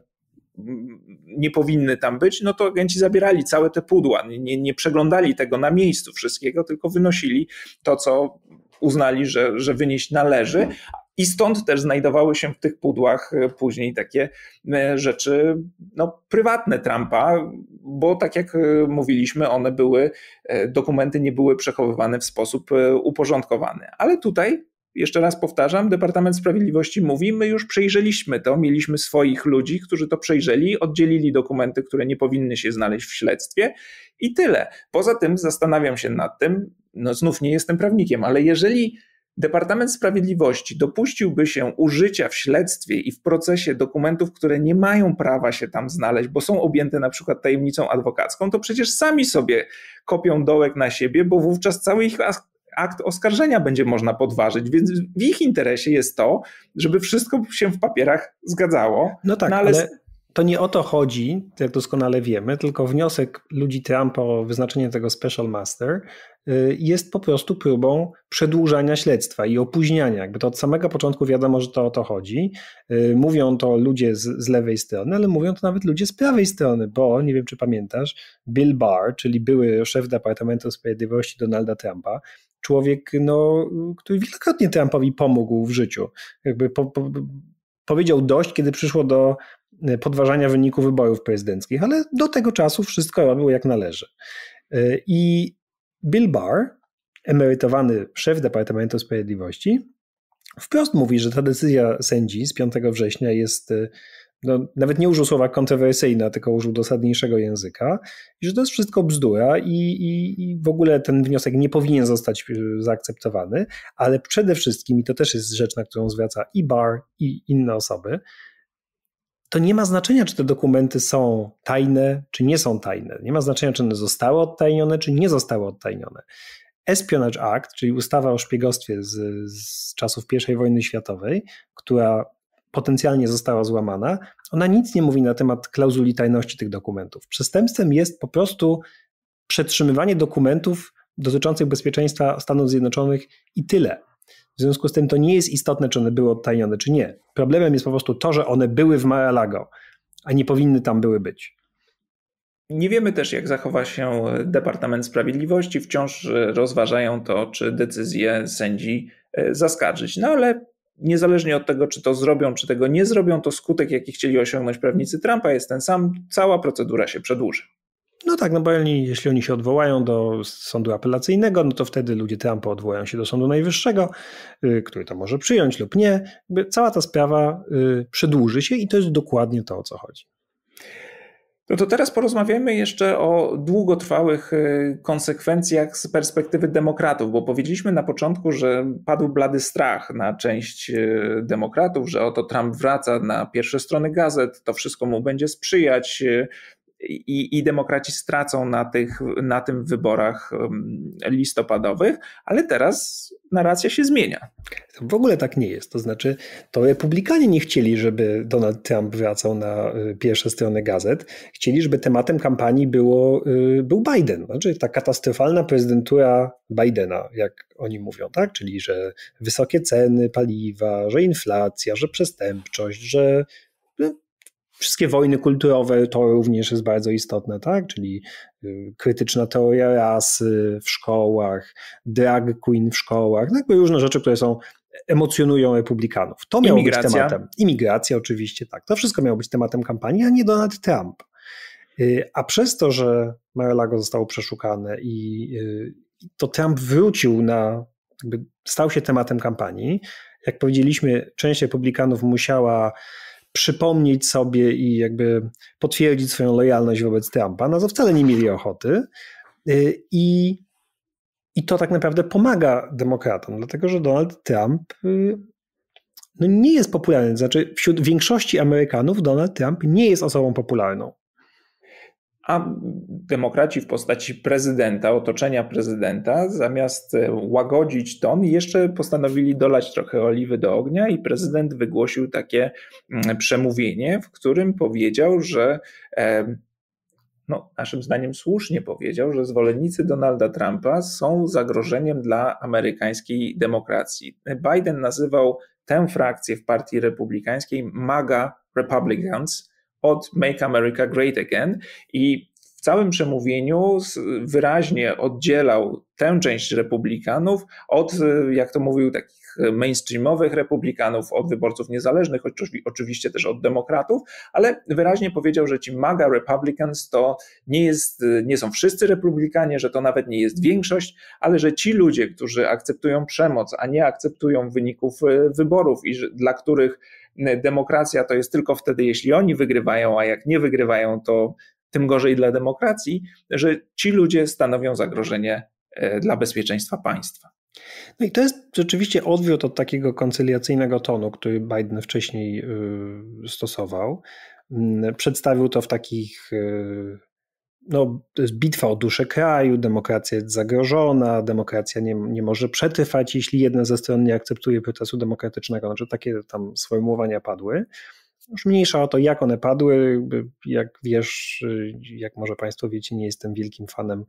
nie powinny tam być, no to agenci zabierali całe te pudła, nie, nie przeglądali tego na miejscu wszystkiego, tylko wynosili to, co uznali, że, że wynieść należy. Mhm. I stąd też znajdowały się w tych pudłach e, później takie e, rzeczy no, prywatne Trumpa, bo tak jak e, mówiliśmy, one były, dokumenty nie były przechowywane w sposób uporządkowany. Ale tutaj jeszcze raz powtarzam, Departament Sprawiedliwości mówi, my już przejrzeliśmy to, mieliśmy swoich ludzi, którzy to przejrzeli, oddzielili dokumenty, które nie powinny się znaleźć w śledztwie i tyle. Poza tym zastanawiam się nad tym, no znów nie jestem prawnikiem, ale jeżeli Departament Sprawiedliwości dopuściłby się użycia w śledztwie i w procesie dokumentów, które nie mają prawa się tam znaleźć, bo są objęte na przykład tajemnicą adwokacką, to przecież sami sobie kopią dołek na siebie, bo wówczas cały ich akt oskarżenia będzie można podważyć, więc w ich interesie jest to, żeby wszystko się w papierach zgadzało. No tak, no ale... ale... To nie o to chodzi, jak doskonale wiemy, tylko wniosek ludzi Trumpa o wyznaczenie tego Special Master y, jest po prostu próbą przedłużania śledztwa i opóźniania. Jakby to od samego początku wiadomo, że to o to chodzi. Y, mówią to ludzie z, z lewej strony, ale mówią to nawet ludzie z prawej strony, bo nie wiem, czy pamiętasz, Bill Barr, czyli były szef Departamentu Sprawiedliwości Donalda Trumpa, człowiek, no, który wielokrotnie Trumpowi pomógł w życiu. Jakby po, po, powiedział dość, kiedy przyszło do e, podważania wyniku wyborów prezydenckich, ale do tego czasu wszystko robił jak należy. E, I Bill Barr, emerytowany szef Departamentu Sprawiedliwości, wprost mówi, że ta decyzja sędzi z 5 września jest e, no, nawet nie użył słowa kontrowersyjna, tylko użył dosadniejszego języka, i że to jest wszystko bzdura i, i, i, w ogóle ten wniosek nie powinien zostać y, zaakceptowany, ale przede wszystkim, i to też jest rzecz, na którą zwraca i Bar, i inne osoby, to nie ma znaczenia, czy te dokumenty są tajne, czy nie są tajne. Nie ma znaczenia, czy one zostały odtajnione, czy nie zostały odtajnione. Espionage Act, czyli ustawa o szpiegostwie z, z czasów I wojny światowej, która potencjalnie została złamana, ona nic nie mówi na temat klauzuli tajności tych dokumentów. Przestępstwem jest po prostu przetrzymywanie dokumentów dotyczących bezpieczeństwa Stanów Zjednoczonych i tyle. W związku z tym to nie jest istotne, czy one były odtajnione, czy nie. Problemem jest po prostu to, że one były w Mar-a-Lago, a nie powinny tam były być. Nie wiemy też, jak zachowa się Departament Sprawiedliwości. Wciąż e, rozważają to, czy decyzję sędzi e, zaskarżyć. No ale niezależnie od tego, czy to zrobią, czy tego nie zrobią, to skutek, jaki chcieli osiągnąć prawnicy Trumpa, jest ten sam. Cała procedura się przedłuży. No tak, no bo oni, jeśli oni się odwołają do sądu apelacyjnego, no to wtedy ludzie Trumpa odwołają się do sądu najwyższego, y, który to może przyjąć lub nie. Cała ta sprawa y, przedłuży się i to jest dokładnie to, o co chodzi. No to teraz porozmawiamy jeszcze o długotrwałych e, konsekwencjach z perspektywy demokratów, bo powiedzieliśmy na początku, że padł blady strach na część e, demokratów, że oto Trump wraca na pierwsze strony gazet, to wszystko mu będzie sprzyjać, e, i, i demokraci stracą na, tych, na tym wyborach listopadowych, ale teraz narracja się zmienia. W ogóle tak nie jest. To znaczy, to republikanie nie chcieli, żeby Donald Trump wracał na y, pierwsze strony gazet. Chcieli, żeby tematem kampanii było, y, był Biden. Znaczy, ta katastrofalna prezydentura Bidena, jak oni mówią, tak? Czyli, że wysokie ceny paliwa, że inflacja, że przestępczość, że no, Wszystkie wojny kulturowe to również jest bardzo istotne, tak? Czyli y, krytyczna teoria rasy w szkołach, drag queen w szkołach, no jakby różne rzeczy, które są e, emocjonują republikanów. To miało Imigracja. być tematem. Imigracja oczywiście, tak. To wszystko miało być tematem kampanii, a nie Donald Trump. Y, a przez to, że Mar-a-Lago zostało przeszukane i y, to Trump wrócił na, stał się tematem kampanii, jak powiedzieliśmy, część republikanów musiała przypomnieć sobie i jakby potwierdzić swoją lojalność wobec Trumpa, na no, to wcale nie mieli ochoty. Y, I, I to tak naprawdę pomaga demokratom, dlatego że Donald Trump y, no, nie jest popularny. Znaczy, wśród większości Amerykanów Donald Trump nie jest osobą popularną a demokraci w postaci prezydenta, otoczenia prezydenta, zamiast e, łagodzić ton, jeszcze postanowili dolać trochę oliwy do ognia i prezydent wygłosił takie mm, przemówienie, w którym powiedział, że e, no, naszym zdaniem słusznie powiedział, że zwolennicy Donalda Trumpa są zagrożeniem dla amerykańskiej demokracji. Biden nazywał tę frakcję w partii republikańskiej MAGA Republicans, od Make America Great Again i w całym przemówieniu wyraźnie oddzielał tę część republikanów od, e, jak to mówił, takich mainstreamowych republikanów, od wyborców niezależnych, oczywiście też od demokratów, ale wyraźnie powiedział, że ci MAGA Republicans to nie, jest, e, nie są wszyscy republikanie, że to nawet nie jest większość, ale że ci ludzie, którzy akceptują przemoc, a nie akceptują wyników e, wyborów i dla których demokracja to jest tylko wtedy, jeśli oni wygrywają, a jak nie wygrywają, to tym gorzej dla demokracji, że ci ludzie stanowią zagrożenie e, dla bezpieczeństwa państwa. No i to jest rzeczywiście odwrót od takiego koncyliacyjnego tonu, który Biden wcześniej y, stosował. Mm, przedstawił to w takich y, no, to jest bitwa o duszę kraju, demokracja jest zagrożona, demokracja nie, nie może przetrwać, jeśli jedna ze stron nie akceptuje procesu demokratycznego. Znaczy takie tam sformułowania padły już mniejsza o to, jak one padły. Jak wiesz, jak może Państwo wiecie, nie jestem wielkim fanem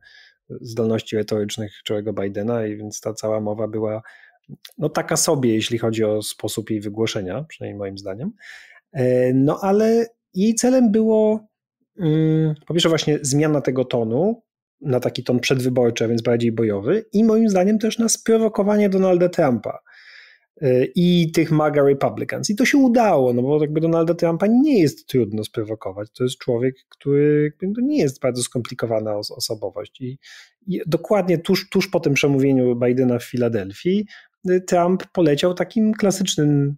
zdolności retorycznych czołego Bidena, i więc ta cała mowa była no taka sobie, jeśli chodzi o sposób jej wygłoszenia, przynajmniej moim zdaniem. E, no ale jej celem było mm, po pierwsze właśnie zmiana tego tonu na taki ton przedwyborczy, a więc bardziej bojowy i moim zdaniem też na sprowokowanie Donalda Trumpa. E, i tych MAGA Republicans. I to się udało, no bo jakby Donalda Trumpa nie jest trudno sprowokować. To jest człowiek, który nie jest bardzo skomplikowana osobowość. I, i dokładnie tuż, tuż po tym przemówieniu Bidena w Filadelfii y, Trump poleciał takim klasycznym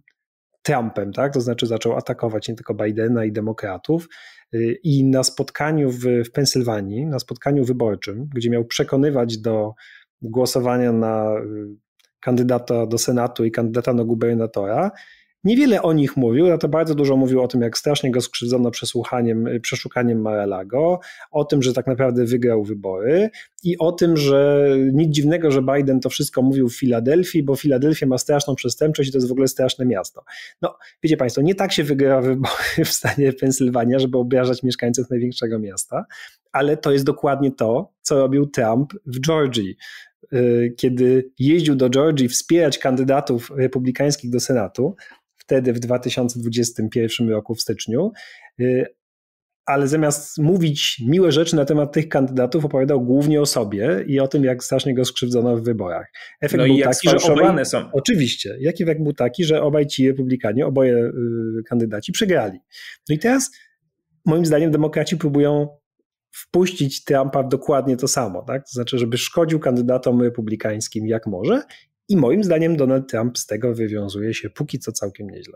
Trumpem, tak? To znaczy zaczął atakować nie tylko Bidena i demokratów. Y, I na spotkaniu w, w Pensylwanii, na spotkaniu wyborczym, gdzie miał przekonywać do głosowania na y, kandydata do Senatu i kandydata na gubernatora. Niewiele o nich mówił, ale to bardzo dużo mówił o tym, jak strasznie go skrzywdzono przesłuchaniem, y, przeszukaniem Maralago, o tym, że tak naprawdę wygrał wybory i o tym, że nic dziwnego, że Biden to wszystko mówił w Filadelfii, bo Filadelfia ma straszną przestępczość i to jest w ogóle straszne miasto. No, wiecie Państwo, nie tak się wygra wybory w stanie Pensylwania, żeby obrażać mieszkańców największego miasta, ale to jest dokładnie to, co robił Trump w Georgii Y, kiedy jeździł do Georgii wspierać kandydatów republikańskich do Senatu, wtedy w 2021 roku w styczniu, y, ale zamiast mówić miłe rzeczy na temat tych kandydatów, opowiadał głównie o sobie i o tym, jak strasznie go skrzywdzono w wyborach. Efekt no był i taki, że obaj... są. Oczywiście. Jaki efekt był taki, że obaj ci republikanie, oboje y, kandydaci przegrali. No i teraz moim zdaniem demokraci próbują wpuścić Trumpa w dokładnie to samo, tak? To znaczy, żeby szkodził kandydatom republikańskim jak może. I moim zdaniem Donald Trump z tego wywiązuje się póki co całkiem nieźle.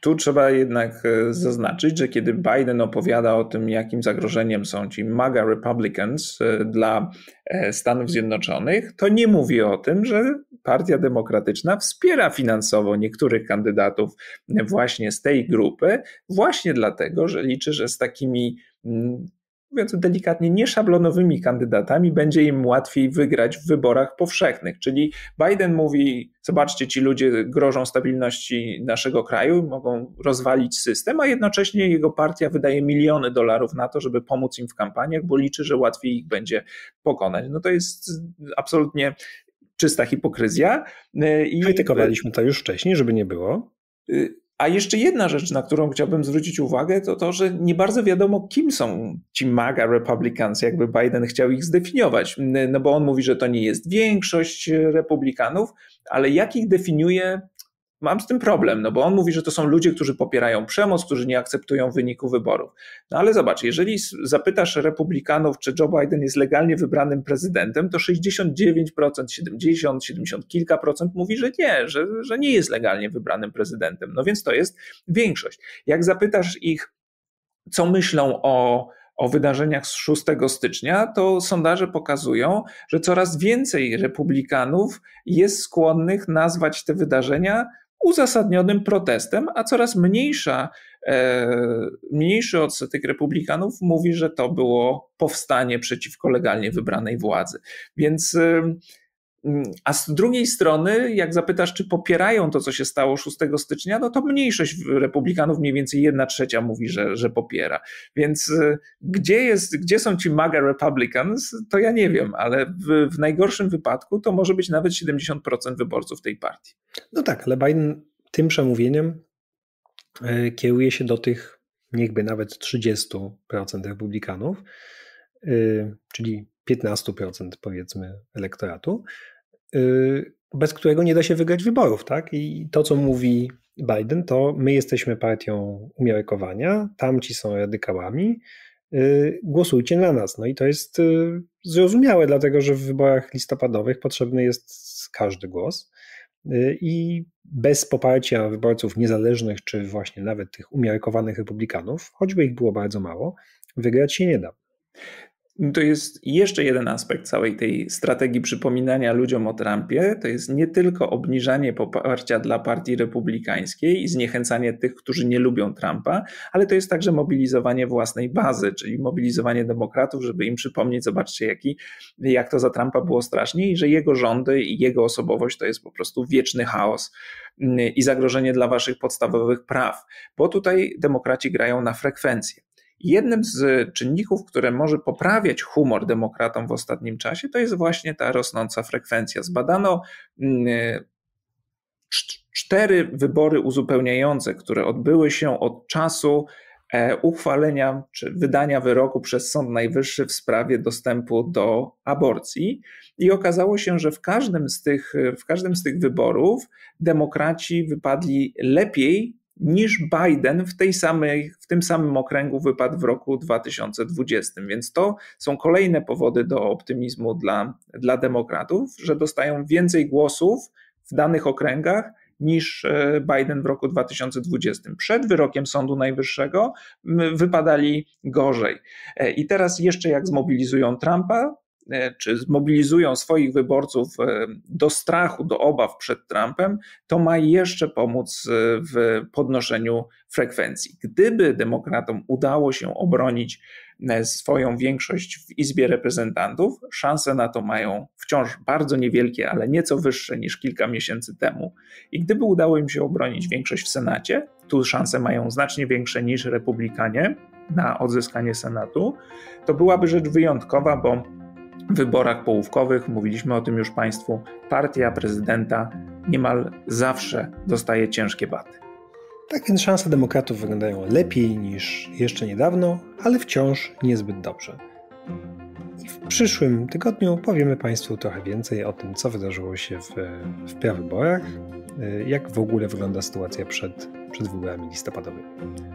Tu trzeba jednak e, zaznaczyć, że kiedy Biden opowiada o tym, jakim zagrożeniem są ci MAGA Republicans e, dla e, Stanów Zjednoczonych, to nie mówi o tym, że Partia Demokratyczna wspiera finansowo niektórych kandydatów właśnie z tej grupy, właśnie dlatego, że liczy, że z takimi Mm, mówiąc delikatnie, nieszablonowymi kandydatami, będzie im łatwiej wygrać w wyborach powszechnych. Czyli Biden mówi: Zobaczcie, ci ludzie grożą stabilności naszego kraju, mogą rozwalić system, a jednocześnie jego partia wydaje miliony dolarów na to, żeby pomóc im w kampaniach, bo liczy, że łatwiej ich będzie pokonać. No to jest absolutnie czysta hipokryzja. Y, I... Krytykowaliśmy to już wcześniej, żeby nie było. Y, a jeszcze jedna rzecz, na którą chciałbym zwrócić uwagę, to to, że nie bardzo wiadomo, kim są ci MAGA Republicans, jakby Biden chciał ich zdefiniować. No bo on mówi, że to nie jest większość e, Republikanów, ale jak ich definiuje mam z tym problem, no bo on mówi, że to są ludzie, którzy popierają przemoc, którzy nie akceptują wyniku wyborów. No ale zobacz, jeżeli zapytasz Republikanów, czy Joe Biden jest legalnie wybranym prezydentem, to 69%, 70, 70 kilka procent mówi, że nie, że, że nie jest legalnie wybranym prezydentem. No więc to jest większość. Jak zapytasz ich, co myślą o o wydarzeniach z 6 stycznia, to sondaże pokazują, że coraz więcej republikanów jest skłonnych nazwać te wydarzenia uzasadnionym protestem, a coraz mniejsza, e, mniejszy odsetek republikanów mówi, że to było powstanie przeciwko legalnie wybranej władzy. Więc Mm, a z drugiej strony, jak zapytasz, czy popierają to, co się stało 6 stycznia, no to mniejszość republikanów, mniej więcej 1 trzecia mówi, że, że popiera. Więc y, gdzie, jest, gdzie są ci MAGA Republicans, to ja nie wiem, ale w, w najgorszym wypadku to może być nawet 70% wyborców tej partii. No tak, ale Biden tym przemówieniem e, kieruje się do tych niechby nawet 30% republikanów, y, czyli 15% powiedzmy elektoratu, y, bez którego nie da się wygrać wyborów, tak? I to, co mówi Biden, to my jesteśmy partią umiarkowania, tamci są radykałami, y, głosujcie na nas. No i to jest y, zrozumiałe, dlatego że w wyborach listopadowych potrzebny jest każdy głos. I bez poparcia wyborców niezależnych, czy właśnie nawet tych umiarkowanych republikanów, choćby ich było bardzo mało, wygrać się nie da. To jest jeszcze jeden aspekt całej tej strategii przypominania ludziom o Trumpie. To jest nie tylko obniżanie poparcia dla partii republikańskiej i zniechęcanie tych, którzy nie lubią Trumpa, ale to jest także mobilizowanie własnej bazy, czyli mobilizowanie demokratów, żeby im przypomnieć, zobaczcie, jaki, jak to za Trumpa było strasznie i że jego rządy i jego osobowość to jest po prostu wieczny chaos mm, i zagrożenie dla waszych podstawowych praw, bo tutaj demokraci grają na frekwencję. Jednym z e, czynników, które może poprawiać humor demokratom w ostatnim czasie, to jest właśnie ta rosnąca frekwencja. Zbadano mm, e, cztery wybory uzupełniające, które odbyły się od czasu e, uchwalenia czy wydania wyroku przez Sąd Najwyższy w sprawie dostępu do aborcji. I okazało się, że w każdym z tych, w każdym z tych wyborów demokraci wypadli lepiej niż Biden w, tej samej, w tym samym okręgu wypadł w roku 2020. Więc to są kolejne powody do optymizmu dla, dla demokratów, że dostają więcej głosów w danych okręgach niż e, Biden w roku 2020. Przed wyrokiem Sądu Najwyższego wypadali gorzej. E, I teraz jeszcze jak zmobilizują Trumpa, E, czy zmobilizują swoich wyborców e, do strachu, do obaw przed Trumpem, to ma jeszcze pomóc e, w podnoszeniu frekwencji. Gdyby demokratom udało się obronić swoją większość w Izbie Reprezentantów, szanse na to mają wciąż bardzo niewielkie, ale nieco wyższe niż kilka miesięcy temu. I gdyby udało im się obronić większość w Senacie, tu szanse mają znacznie większe niż Republikanie na odzyskanie Senatu, to byłaby rzecz wyjątkowa, bo wyborach połówkowych, mówiliśmy o tym już Państwu, partia prezydenta niemal zawsze dostaje ciężkie baty. Tak więc szanse demokratów wyglądają lepiej niż jeszcze niedawno, ale wciąż niezbyt dobrze. I w przyszłym tygodniu powiemy Państwu trochę więcej o tym, co wydarzyło się w, w prawyborach, y, jak w ogóle wygląda sytuacja przed, przed wyborami listopadowymi.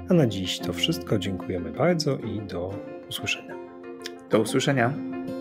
A na dziś to wszystko. Dziękujemy bardzo i do usłyszenia. Do usłyszenia.